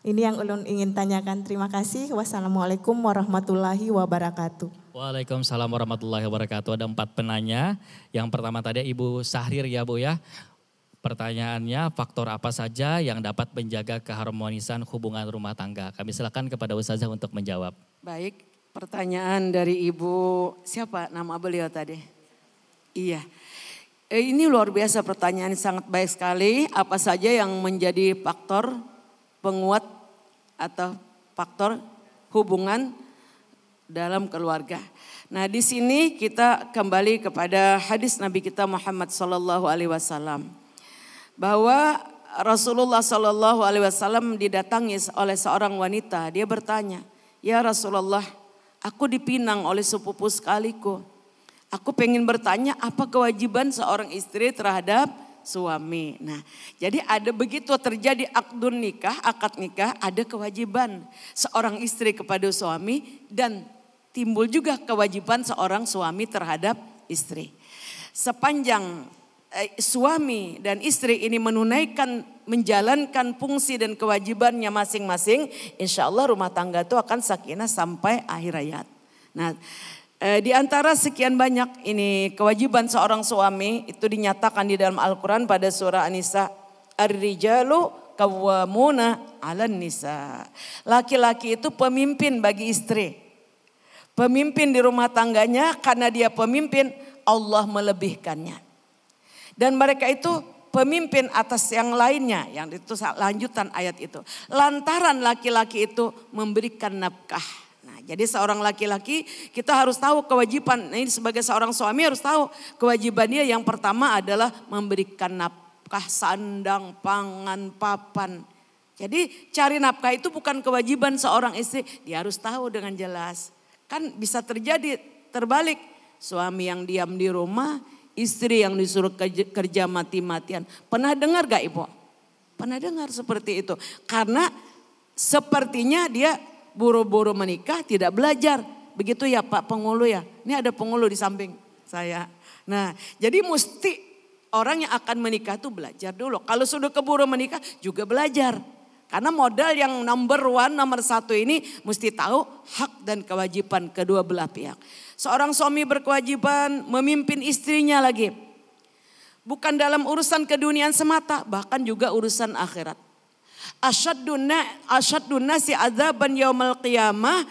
Ini yang ulun ingin tanyakan. Terima kasih. Wassalamualaikum warahmatullahi wabarakatuh. Waalaikumsalam warahmatullahi wabarakatuh. Ada empat penanya. Yang pertama tadi Ibu Sahrir ya Bu ya. Pertanyaannya faktor apa saja yang dapat menjaga keharmonisan hubungan rumah tangga? Kami silakan kepada Ustazah untuk menjawab. Baik, pertanyaan dari Ibu siapa nama beliau tadi? Iya. Eh, ini luar biasa pertanyaan sangat baik sekali. Apa saja yang menjadi faktor penguat atau faktor hubungan dalam keluarga. Nah, di sini kita kembali kepada hadis Nabi kita Muhammad SAW alaihi wasallam. Bahwa Rasulullah SAW alaihi wasallam didatangi oleh seorang wanita, dia bertanya, "Ya Rasulullah, aku dipinang oleh sepupu sekaliku. Aku pengen bertanya apa kewajiban seorang istri terhadap suami. Nah, jadi ada begitu terjadi akdun nikah, akad nikah, ada kewajiban seorang istri kepada suami dan timbul juga kewajiban seorang suami terhadap istri. Sepanjang eh, suami dan istri ini menunaikan menjalankan fungsi dan kewajibannya masing-masing, insya Allah rumah tangga itu akan sakinah sampai akhir hayat. Nah, eh, di antara sekian banyak ini kewajiban seorang suami itu dinyatakan di dalam Al-Quran pada surah An-Nisa. Ar-rijalu kawamuna ala nisa. Laki-laki itu pemimpin bagi istri. Pemimpin di rumah tangganya karena dia pemimpin Allah melebihkannya. Dan mereka itu pemimpin atas yang lainnya. Yang itu lanjutan ayat itu. Lantaran laki-laki itu memberikan nafkah. Nah, jadi seorang laki-laki kita harus tahu kewajiban. Ini sebagai seorang suami harus tahu kewajiban dia yang pertama adalah memberikan nafkah sandang, pangan, papan. Jadi cari nafkah itu bukan kewajiban seorang istri, dia harus tahu dengan jelas. Kan bisa terjadi terbalik. Suami yang diam di rumah, istri yang disuruh kerja mati-matian. Pernah dengar gak Ibu? Pernah dengar seperti itu. Karena sepertinya dia buru-buru menikah tidak belajar. Begitu ya Pak Pengulu ya. Ini ada Pengulu di samping saya. Nah jadi mesti orang yang akan menikah tuh belajar dulu. Kalau sudah keburu menikah juga belajar. Karena modal yang number one, nomor satu ini mesti tahu hak dan kewajiban kedua belah pihak. Seorang suami berkewajiban memimpin istrinya lagi. Bukan dalam urusan keduniaan semata, bahkan juga urusan akhirat. Asyadun si azaban yaumal qiyamah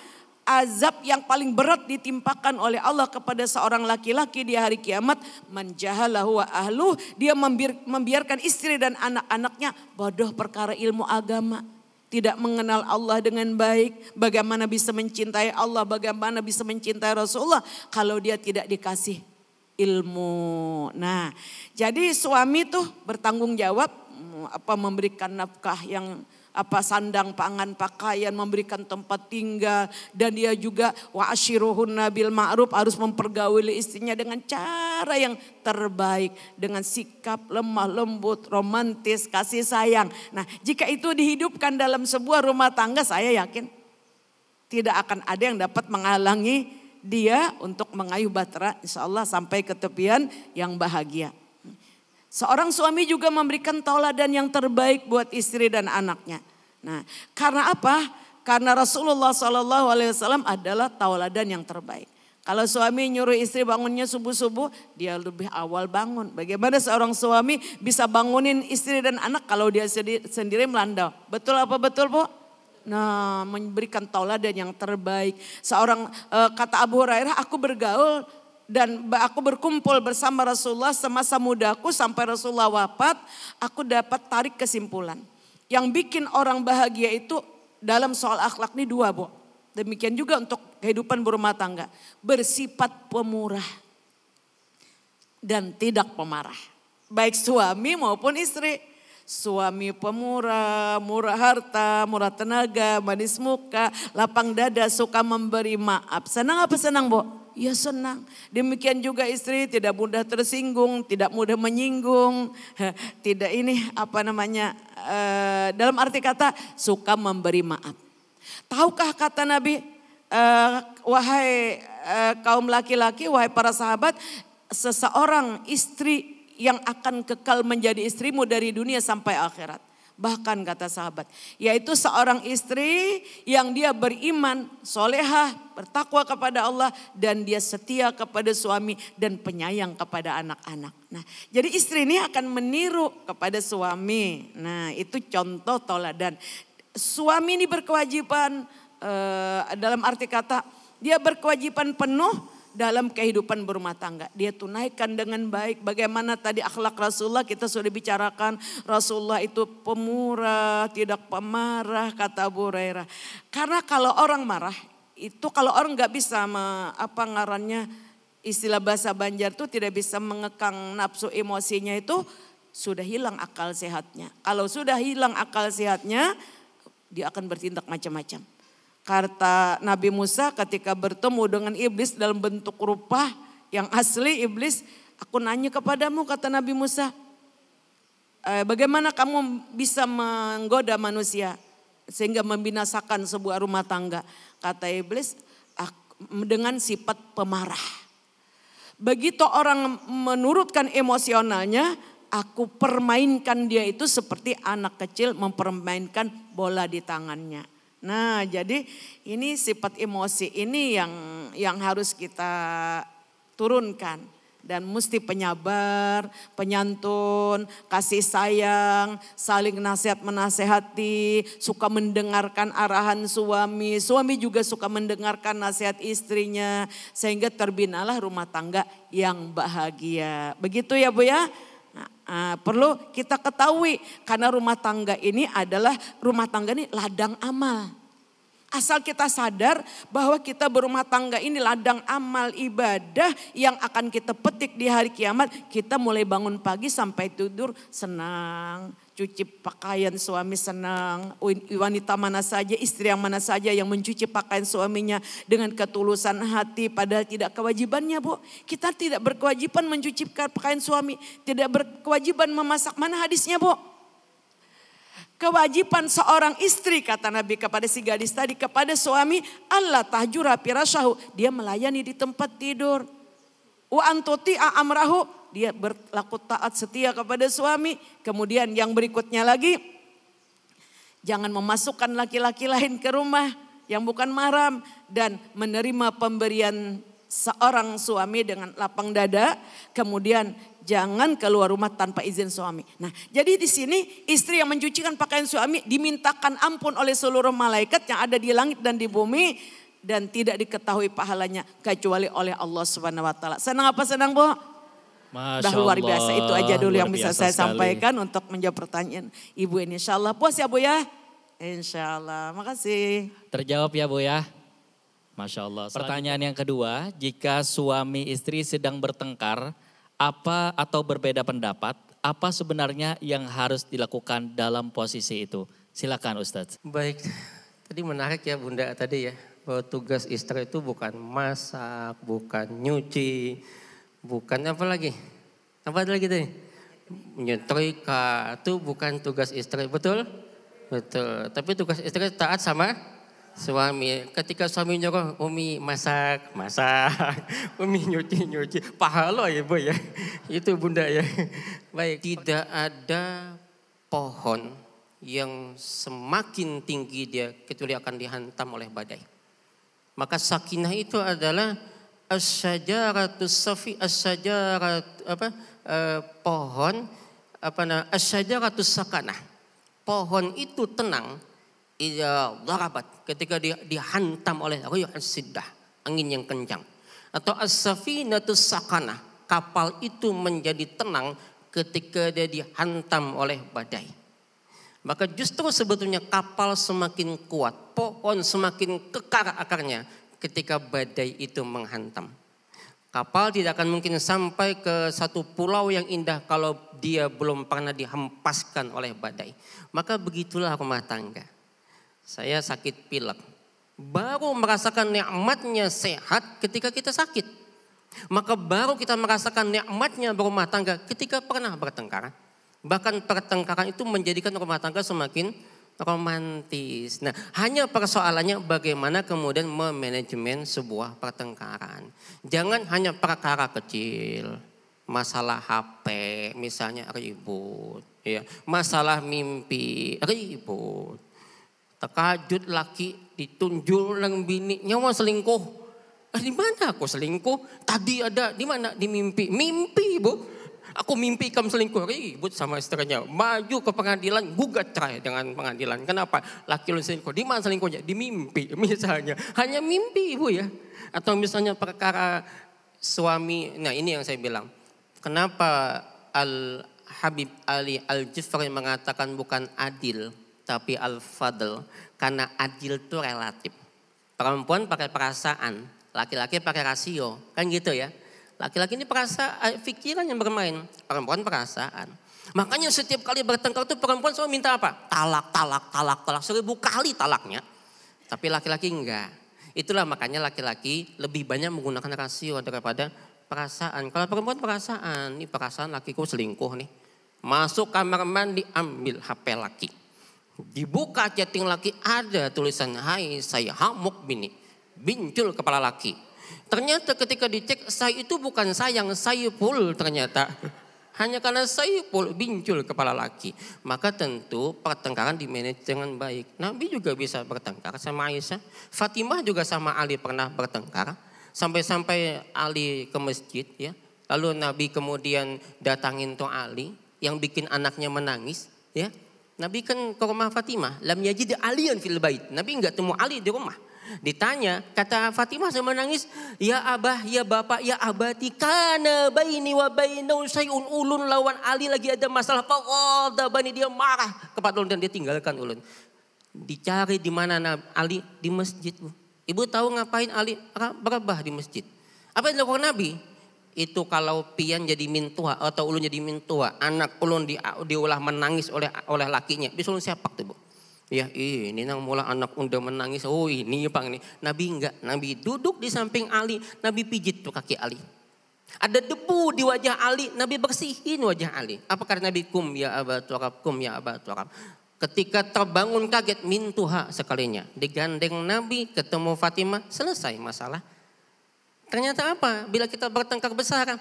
azab yang paling berat ditimpakan oleh Allah kepada seorang laki-laki di hari kiamat manjahalahu wa ahluh dia membiarkan istri dan anak-anaknya bodoh perkara ilmu agama tidak mengenal Allah dengan baik, bagaimana bisa mencintai Allah, bagaimana bisa mencintai Rasulullah kalau dia tidak dikasih ilmu. Nah, jadi suami tuh bertanggung jawab apa memberikan nafkah yang apa sandang pangan pakaian memberikan tempat tinggal dan dia juga wa ashiruhun nabil ma'ruf harus mempergauli istrinya dengan cara yang terbaik dengan sikap lemah lembut romantis kasih sayang nah jika itu dihidupkan dalam sebuah rumah tangga saya yakin tidak akan ada yang dapat menghalangi dia untuk mengayuh bahtera insya Allah sampai ke tepian yang bahagia. Seorang suami juga memberikan tauladan yang terbaik buat istri dan anaknya. Nah, karena apa? Karena Rasulullah Shallallahu Alaihi Wasallam adalah tauladan yang terbaik. Kalau suami nyuruh istri bangunnya subuh-subuh, dia lebih awal bangun. Bagaimana seorang suami bisa bangunin istri dan anak kalau dia sendiri melanda? Betul apa betul, Bu? Nah, memberikan tauladan yang terbaik. Seorang eh, kata Abu Hurairah, aku bergaul dan aku berkumpul bersama Rasulullah semasa mudaku sampai Rasulullah wafat, aku dapat tarik kesimpulan. Yang bikin orang bahagia itu dalam soal akhlak ini dua, Bu. Demikian juga untuk kehidupan berumah tangga. Bersifat pemurah dan tidak pemarah. Baik suami maupun istri. Suami pemurah, murah harta, murah tenaga, manis muka, lapang dada, suka memberi maaf. Senang apa senang, Bu? ya senang. Demikian juga istri tidak mudah tersinggung, tidak mudah menyinggung, tidak ini apa namanya eh, dalam arti kata suka memberi maaf. Tahukah kata Nabi, eh, wahai eh, kaum laki-laki, wahai para sahabat, seseorang istri yang akan kekal menjadi istrimu dari dunia sampai akhirat bahkan kata sahabat, yaitu seorang istri yang dia beriman, solehah, bertakwa kepada Allah, dan dia setia kepada suami dan penyayang kepada anak-anak. Nah, jadi istri ini akan meniru kepada suami. Nah, itu contoh toladan. Suami ini berkewajiban eh, dalam arti kata dia berkewajiban penuh dalam kehidupan berumah tangga. Dia tunaikan dengan baik. Bagaimana tadi akhlak Rasulullah kita sudah bicarakan. Rasulullah itu pemurah, tidak pemarah kata Abu Hurairah. Karena kalau orang marah itu kalau orang nggak bisa me, apa ngarannya istilah bahasa Banjar itu tidak bisa mengekang nafsu emosinya itu sudah hilang akal sehatnya. Kalau sudah hilang akal sehatnya dia akan bertindak macam-macam. Karta Nabi Musa ketika bertemu dengan iblis dalam bentuk rupa yang asli iblis, aku nanya kepadamu kata Nabi Musa, e, bagaimana kamu bisa menggoda manusia sehingga membinasakan sebuah rumah tangga? Kata iblis, dengan sifat pemarah. Begitu orang menurutkan emosionalnya, aku permainkan dia itu seperti anak kecil mempermainkan bola di tangannya. Nah, jadi ini sifat emosi ini yang yang harus kita turunkan dan mesti penyabar, penyantun, kasih sayang, saling nasihat menasehati, suka mendengarkan arahan suami, suami juga suka mendengarkan nasihat istrinya sehingga terbinalah rumah tangga yang bahagia. Begitu ya Bu ya? Nah, perlu kita ketahui karena rumah tangga ini adalah rumah tangga ini ladang amal. Asal kita sadar bahwa kita berumah tangga ini ladang amal ibadah yang akan kita petik di hari kiamat. Kita mulai bangun pagi sampai tidur senang. Cuci pakaian suami senang. Wanita mana saja, istri yang mana saja yang mencuci pakaian suaminya dengan ketulusan hati. Padahal tidak kewajibannya bu. Kita tidak berkewajiban mencuci pakaian suami. Tidak berkewajiban memasak. Mana hadisnya bu? Kewajiban seorang istri kata Nabi kepada si gadis tadi kepada suami Allah tahjura pirasahu dia melayani di tempat tidur. Wa antoti amrahu dia berlaku taat setia kepada suami. Kemudian yang berikutnya lagi jangan memasukkan laki-laki lain ke rumah yang bukan mahram dan menerima pemberian seorang suami dengan lapang dada, kemudian jangan keluar rumah tanpa izin suami. Nah, jadi di sini istri yang mencucikan pakaian suami dimintakan ampun oleh seluruh malaikat yang ada di langit dan di bumi dan tidak diketahui pahalanya kecuali oleh Allah Subhanahu wa taala. Senang apa senang, Bu? Masya Dah luar biasa itu aja dulu yang bisa saya sekali. sampaikan untuk menjawab pertanyaan Ibu ini. Insya Allah puas ya Bu ya. Insya Allah, makasih. Terjawab ya Bu ya. Masya Allah. Pertanyaan yang kedua, jika suami istri sedang bertengkar, apa atau berbeda pendapat, apa sebenarnya yang harus dilakukan dalam posisi itu? Silakan Ustadz. Baik, tadi menarik ya Bunda tadi ya, bahwa tugas istri itu bukan masak, bukan nyuci, bukan apa lagi? Apa lagi tadi? Menyetrika, itu bukan tugas istri, betul? Betul, tapi tugas istri taat sama suami ketika suami nyuruh umi masak masak umi nyuci nyuci pahala ya bu ya itu bunda ya baik tidak ada pohon yang semakin tinggi dia kecuali akan dihantam oleh badai maka sakinah itu adalah asyajaratu safi asyajarat apa eh, pohon apa namanya asyajaratu sajaratus sakanah pohon itu tenang idza ketika dia dihantam oleh riyuhus ya? siddah angin yang kencang atau as-safinatu sakana kapal itu menjadi tenang ketika dia dihantam oleh badai maka justru sebetulnya kapal semakin kuat pohon semakin kekar akarnya ketika badai itu menghantam Kapal tidak akan mungkin sampai ke satu pulau yang indah kalau dia belum pernah dihempaskan oleh badai. Maka begitulah rumah tangga saya sakit pilek. Baru merasakan nikmatnya sehat ketika kita sakit. Maka baru kita merasakan nikmatnya berumah tangga ketika pernah bertengkar. Bahkan pertengkaran itu menjadikan rumah tangga semakin romantis. Nah, hanya persoalannya bagaimana kemudian memanajemen sebuah pertengkaran. Jangan hanya perkara kecil, masalah HP misalnya ribut, ya, masalah mimpi ribut. Tekajut laki ditunjuk nang bini nyawa selingkuh. Ah, di mana aku selingkuh? Tadi ada di mana? Di mimpi. Mimpi, Bu. Aku mimpi kamu selingkuh ribut sama istrinya. Maju ke pengadilan, gugat cerai dengan pengadilan. Kenapa? Laki lu selingkuh. Di mana selingkuhnya? Di mimpi misalnya. Hanya mimpi, ibu ya. Atau misalnya perkara suami. Nah, ini yang saya bilang. Kenapa Al Habib Ali Al Jufri mengatakan bukan adil? tapi al-fadl karena adil itu relatif. Perempuan pakai perasaan, laki-laki pakai rasio, kan gitu ya. Laki-laki ini perasa, pikiran eh, yang bermain, perempuan perasaan. Makanya setiap kali bertengkar itu perempuan selalu minta apa? Talak, talak, talak, talak. Seribu kali talaknya. Tapi laki-laki enggak. Itulah makanya laki-laki lebih banyak menggunakan rasio daripada perasaan. Kalau perempuan perasaan, ini perasaan lakiku selingkuh nih. Masuk kamar mandi ambil HP laki. Dibuka chatting laki ada tulisan Hai saya Hamuk bini Bincul kepala laki Ternyata ketika dicek saya itu bukan sayang full ternyata hanya karena saya pul bincul kepala laki. Maka tentu pertengkaran dimanage dengan baik. Nabi juga bisa bertengkar sama Aisyah. Fatimah juga sama Ali pernah bertengkar. Sampai-sampai Ali ke masjid ya. Lalu Nabi kemudian datangin tuh Ali yang bikin anaknya menangis ya. Nabi kan ke rumah Fatimah. Lam yajid alian fil bait. Nabi enggak temu Ali di rumah. Ditanya, kata Fatimah sama menangis, "Ya abah, ya bapak, ya abati, kana baini wa bainau sayun ulun lawan Ali lagi ada masalah." Faqada oh, bani dia marah kepada ulun dan dia tinggalkan ulun. Dicari di mana Ali di masjid. Ibu tahu ngapain Ali berabah di masjid. Apa yang dilakukan Nabi? itu kalau pian jadi mintua atau ulun jadi mintua, anak ulun di, diolah menangis oleh oleh lakinya, bisa ulun siapa tuh bu. Ya ini nang mula anak unda menangis, oh ini ya, pang ini. Nabi enggak, Nabi duduk di samping Ali, Nabi pijit tuh kaki Ali. Ada debu di wajah Ali, Nabi bersihin wajah Ali. Apa karena Nabi kum ya abad wakab, kum ya abat wakab. Ketika terbangun kaget mintuha sekalinya. Digandeng Nabi ketemu Fatimah, selesai masalah. Ternyata apa? Bila kita bertengkar besar,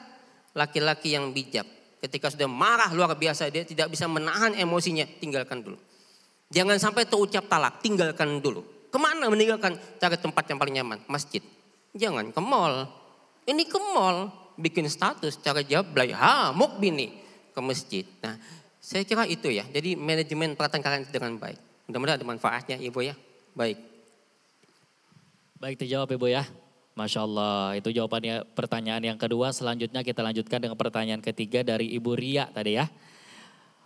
laki-laki yang bijak ketika sudah marah luar biasa dia tidak bisa menahan emosinya, tinggalkan dulu. Jangan sampai terucap talak, tinggalkan dulu. Kemana meninggalkan? Cari tempat yang paling nyaman, masjid. Jangan ke mall. Ini ke mall, bikin status, cara belai, ha bini ke masjid. Nah, saya kira itu ya. Jadi manajemen pertengkaran dengan baik. Mudah-mudahan ada manfaatnya Ibu ya. Baik. Baik terjawab Ibu ya. Masya Allah, itu jawabannya pertanyaan yang kedua. Selanjutnya kita lanjutkan dengan pertanyaan ketiga dari Ibu Ria tadi ya.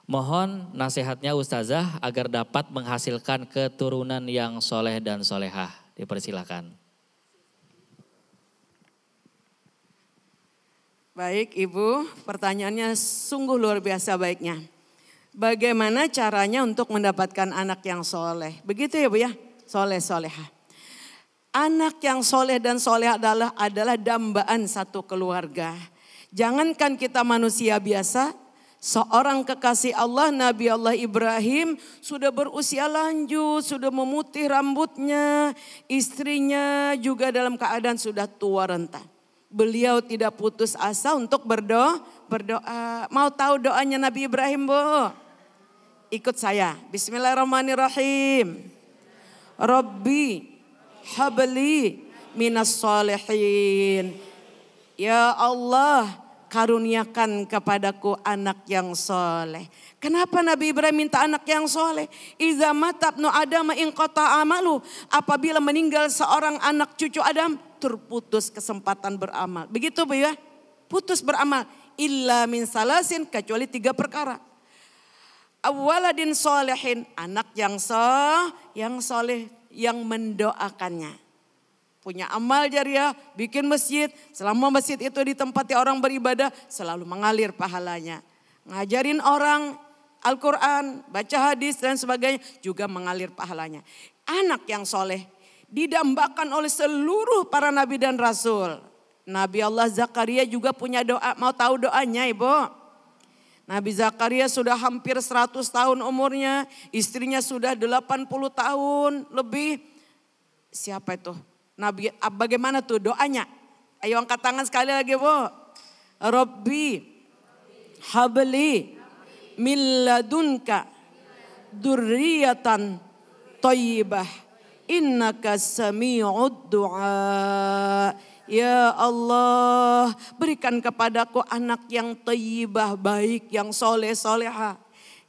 Mohon nasihatnya Ustazah agar dapat menghasilkan keturunan yang soleh dan solehah. Dipersilakan. Baik Ibu, pertanyaannya sungguh luar biasa baiknya. Bagaimana caranya untuk mendapatkan anak yang soleh? Begitu ya Bu ya, soleh-solehah. Anak yang soleh dan soleh adalah adalah dambaan satu keluarga. Jangankan kita manusia biasa, seorang kekasih Allah Nabi Allah Ibrahim sudah berusia lanjut, sudah memutih rambutnya, istrinya juga dalam keadaan sudah tua renta. Beliau tidak putus asa untuk berdoa, berdoa. Mau tahu doanya Nabi Ibrahim, Bu? Ikut saya. Bismillahirrahmanirrahim. Rabbi habli minas solehin. Ya Allah, karuniakan kepadaku anak yang soleh. Kenapa Nabi Ibrahim minta anak yang soleh? Iza matabnu Adam ingkota amalu. Apabila meninggal seorang anak cucu Adam, terputus kesempatan beramal. Begitu Bu ya? Putus beramal. Illa min salasin, kecuali tiga perkara. Awaladin solehin, anak yang soleh, yang soleh yang mendoakannya. Punya amal jariah, bikin masjid. Selama masjid itu ditempati orang beribadah, selalu mengalir pahalanya. Ngajarin orang Al-Quran, baca hadis dan sebagainya, juga mengalir pahalanya. Anak yang soleh, didambakan oleh seluruh para nabi dan rasul. Nabi Allah Zakaria juga punya doa, mau tahu doanya ibu? Nabi Zakaria sudah hampir 100 tahun umurnya, istrinya sudah 80 tahun lebih. Siapa itu? Nabi ah, bagaimana tuh doanya? Ayo angkat tangan sekali lagi, Bu. Rabbi habli min ladunka dzurriatan thayyibah innaka sami'ud du'a. Ya Allah, berikan kepadaku anak yang tayyibah, baik, yang soleh-soleha.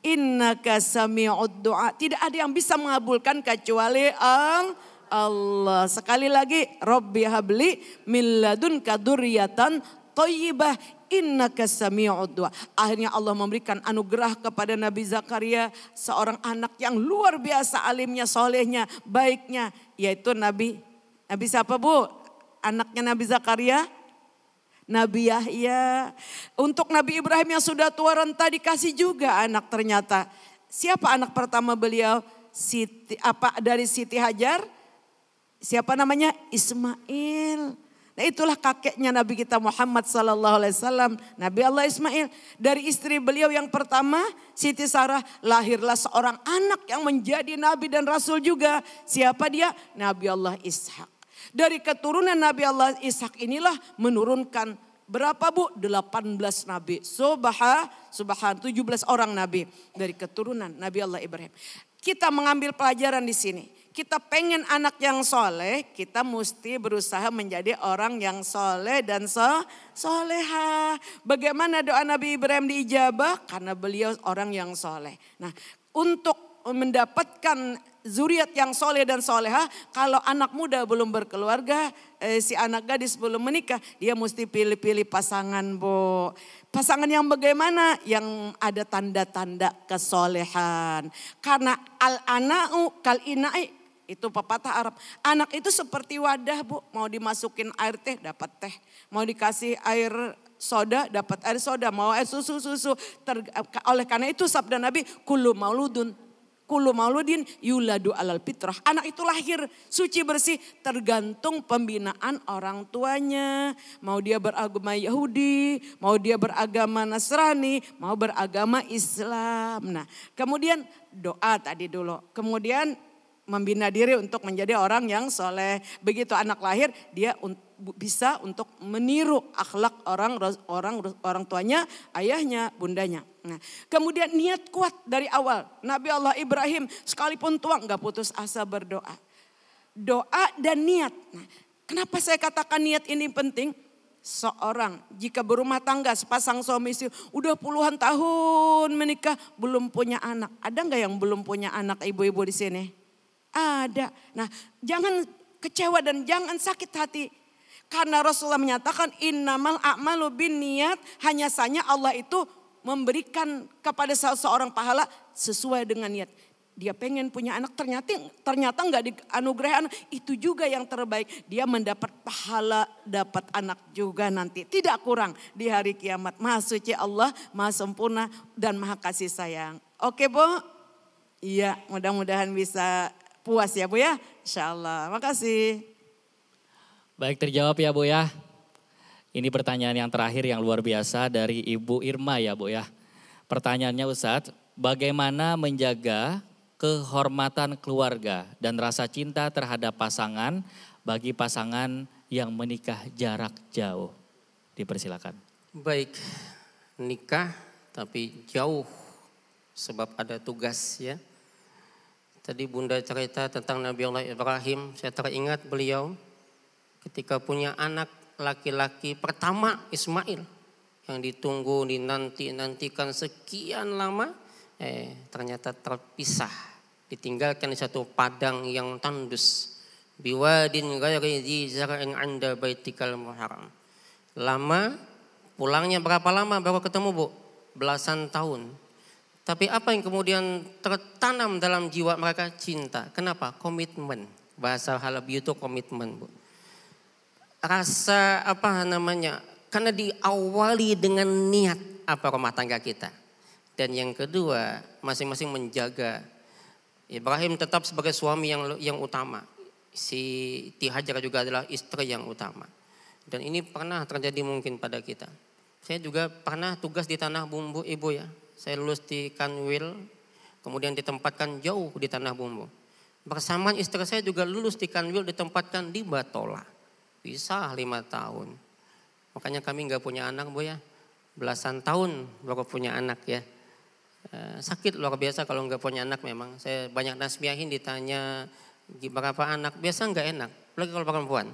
Innaka sami'ud doa. Tidak ada yang bisa mengabulkan kecuali ang Allah. Sekali lagi, Rabbi habli min ladunka dzurriatan inna innaka sami'ud doa. Akhirnya Allah memberikan anugerah kepada Nabi Zakaria seorang anak yang luar biasa alimnya, solehnya, baiknya yaitu Nabi Nabi siapa Bu? anaknya Nabi Zakaria, Nabi Yahya. Untuk Nabi Ibrahim yang sudah tua renta dikasih juga anak ternyata. Siapa anak pertama beliau? Siti, apa dari Siti Hajar? Siapa namanya? Ismail. Nah itulah kakeknya Nabi kita Muhammad Sallallahu Alaihi Wasallam, Nabi Allah Ismail. Dari istri beliau yang pertama, Siti Sarah, lahirlah seorang anak yang menjadi Nabi dan Rasul juga. Siapa dia? Nabi Allah Ishak. Dari keturunan Nabi Allah Ishak inilah menurunkan berapa bu? 18 nabi. subaha subhan 17 orang nabi dari keturunan Nabi Allah Ibrahim. Kita mengambil pelajaran di sini. Kita pengen anak yang soleh, kita mesti berusaha menjadi orang yang soleh dan so soleha. Bagaimana doa Nabi Ibrahim diijabah? Karena beliau orang yang soleh. Nah, untuk mendapatkan zuriat yang soleh dan soleha. Kalau anak muda belum berkeluarga, eh, si anak gadis belum menikah, dia mesti pilih-pilih pasangan, Bu. Pasangan yang bagaimana? Yang ada tanda-tanda kesolehan. Karena al-ana'u kal-ina'i itu pepatah Arab. Anak itu seperti wadah bu, mau dimasukin air teh dapat teh, mau dikasih air soda dapat air soda, mau air susu susu. Ter, oleh karena itu sabda Nabi, kulu mauludun Kulu mauludin yuladu alal fitrah. Anak itu lahir suci bersih tergantung pembinaan orang tuanya. Mau dia beragama Yahudi, mau dia beragama Nasrani, mau beragama Islam. Nah kemudian doa tadi dulu. Kemudian membina diri untuk menjadi orang yang soleh. Begitu anak lahir dia bisa untuk meniru akhlak orang orang orang tuanya, ayahnya, bundanya. Nah, kemudian niat kuat dari awal. Nabi Allah Ibrahim sekalipun tuang nggak putus asa berdoa. Doa dan niat. Nah, kenapa saya katakan niat ini penting? Seorang jika berumah tangga sepasang suami istri udah puluhan tahun menikah belum punya anak. Ada nggak yang belum punya anak ibu-ibu di sini? Ada. Nah, jangan kecewa dan jangan sakit hati karena Rasulullah menyatakan innamal a'malu bin niat hanya saja Allah itu memberikan kepada seseorang pahala sesuai dengan niat. Dia pengen punya anak ternyata ternyata nggak dianugerahkan itu juga yang terbaik. Dia mendapat pahala dapat anak juga nanti tidak kurang di hari kiamat. Maha suci Allah, maha sempurna dan maha kasih sayang. Oke bu, iya mudah-mudahan bisa puas ya bu ya. Insya Allah, makasih. Baik terjawab ya bu ya. Ini pertanyaan yang terakhir yang luar biasa dari Ibu Irma ya Bu ya. Pertanyaannya Ustadz, bagaimana menjaga kehormatan keluarga dan rasa cinta terhadap pasangan bagi pasangan yang menikah jarak jauh? Dipersilakan. Baik, nikah tapi jauh sebab ada tugas ya. Tadi Bunda cerita tentang Nabi Allah Ibrahim, saya teringat beliau ketika punya anak laki-laki pertama Ismail yang ditunggu dinanti nantikan sekian lama eh ternyata terpisah ditinggalkan di satu padang yang tandus biwadin ghairi zar'in anda baitikal muharram lama pulangnya berapa lama baru ketemu Bu belasan tahun tapi apa yang kemudian tertanam dalam jiwa mereka cinta kenapa komitmen bahasa Halabi itu komitmen Bu rasa apa namanya karena diawali dengan niat apa rumah tangga kita dan yang kedua masing-masing menjaga Ibrahim tetap sebagai suami yang yang utama si Tihajar juga adalah istri yang utama dan ini pernah terjadi mungkin pada kita saya juga pernah tugas di tanah bumbu ibu ya saya lulus di Kanwil kemudian ditempatkan jauh di tanah bumbu bersamaan istri saya juga lulus di Kanwil ditempatkan di Batola bisa lima tahun. Makanya kami nggak punya anak bu ya. Belasan tahun baru punya anak ya. Eh, sakit luar biasa kalau nggak punya anak memang. Saya banyak nasmiahin ditanya berapa anak. Biasa nggak enak. Apalagi kalau perempuan.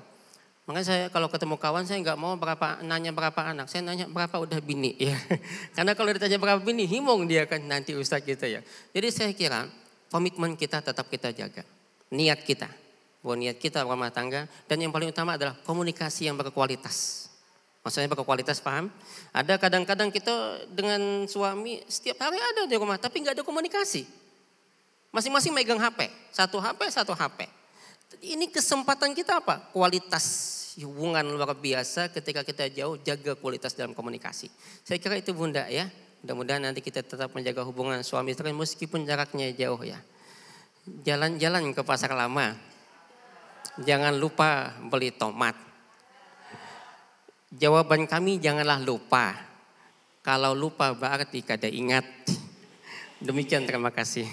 Makanya saya kalau ketemu kawan saya nggak mau berapa nanya berapa anak, saya nanya berapa udah bini ya. Karena kalau ditanya berapa bini, himung dia kan nanti ustaz kita gitu ya. Jadi saya kira komitmen kita tetap kita jaga, niat kita niat kita rumah tangga. Dan yang paling utama adalah komunikasi yang berkualitas. Maksudnya berkualitas paham? Ada kadang-kadang kita dengan suami setiap hari ada di rumah tapi nggak ada komunikasi. Masing-masing megang HP, satu HP, satu HP. Ini kesempatan kita apa? Kualitas hubungan luar biasa ketika kita jauh jaga kualitas dalam komunikasi. Saya kira itu bunda ya. Mudah-mudahan nanti kita tetap menjaga hubungan suami istri meskipun jaraknya jauh ya. Jalan-jalan ke pasar lama, jangan lupa beli tomat. Jawaban kami janganlah lupa. Kalau lupa berarti kada ingat. Demikian terima kasih.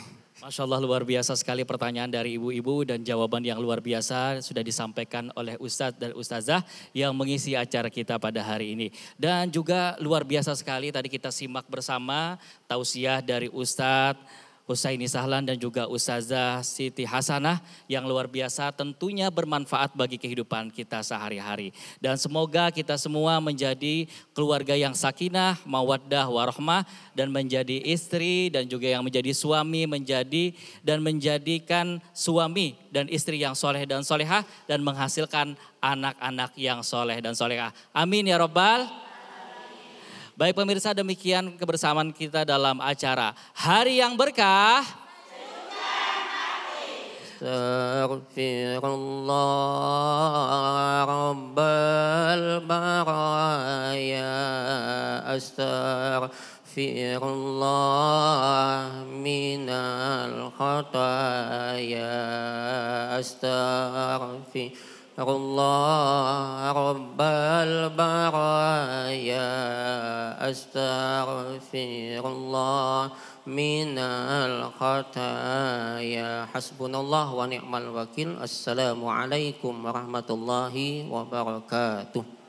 Masya Allah luar biasa sekali pertanyaan dari ibu-ibu dan jawaban yang luar biasa sudah disampaikan oleh Ustadz dan Ustazah yang mengisi acara kita pada hari ini. Dan juga luar biasa sekali tadi kita simak bersama tausiah dari Ustadz Husaini Sahlan dan juga Ustazah Siti Hasanah yang luar biasa tentunya bermanfaat bagi kehidupan kita sehari-hari. Dan semoga kita semua menjadi keluarga yang sakinah, mawaddah, warahmah dan menjadi istri dan juga yang menjadi suami menjadi dan menjadikan suami dan istri yang soleh dan solehah dan menghasilkan anak-anak yang soleh dan solehah. Amin ya robbal Baik pemirsa demikian kebersamaan kita dalam acara Hari yang Berkah. Astaghfirullah الله رب البرايا أستغفر الله من الخطايا حسبنا الله ونعم الوكيل السلام عليكم ورحمة الله وبركاته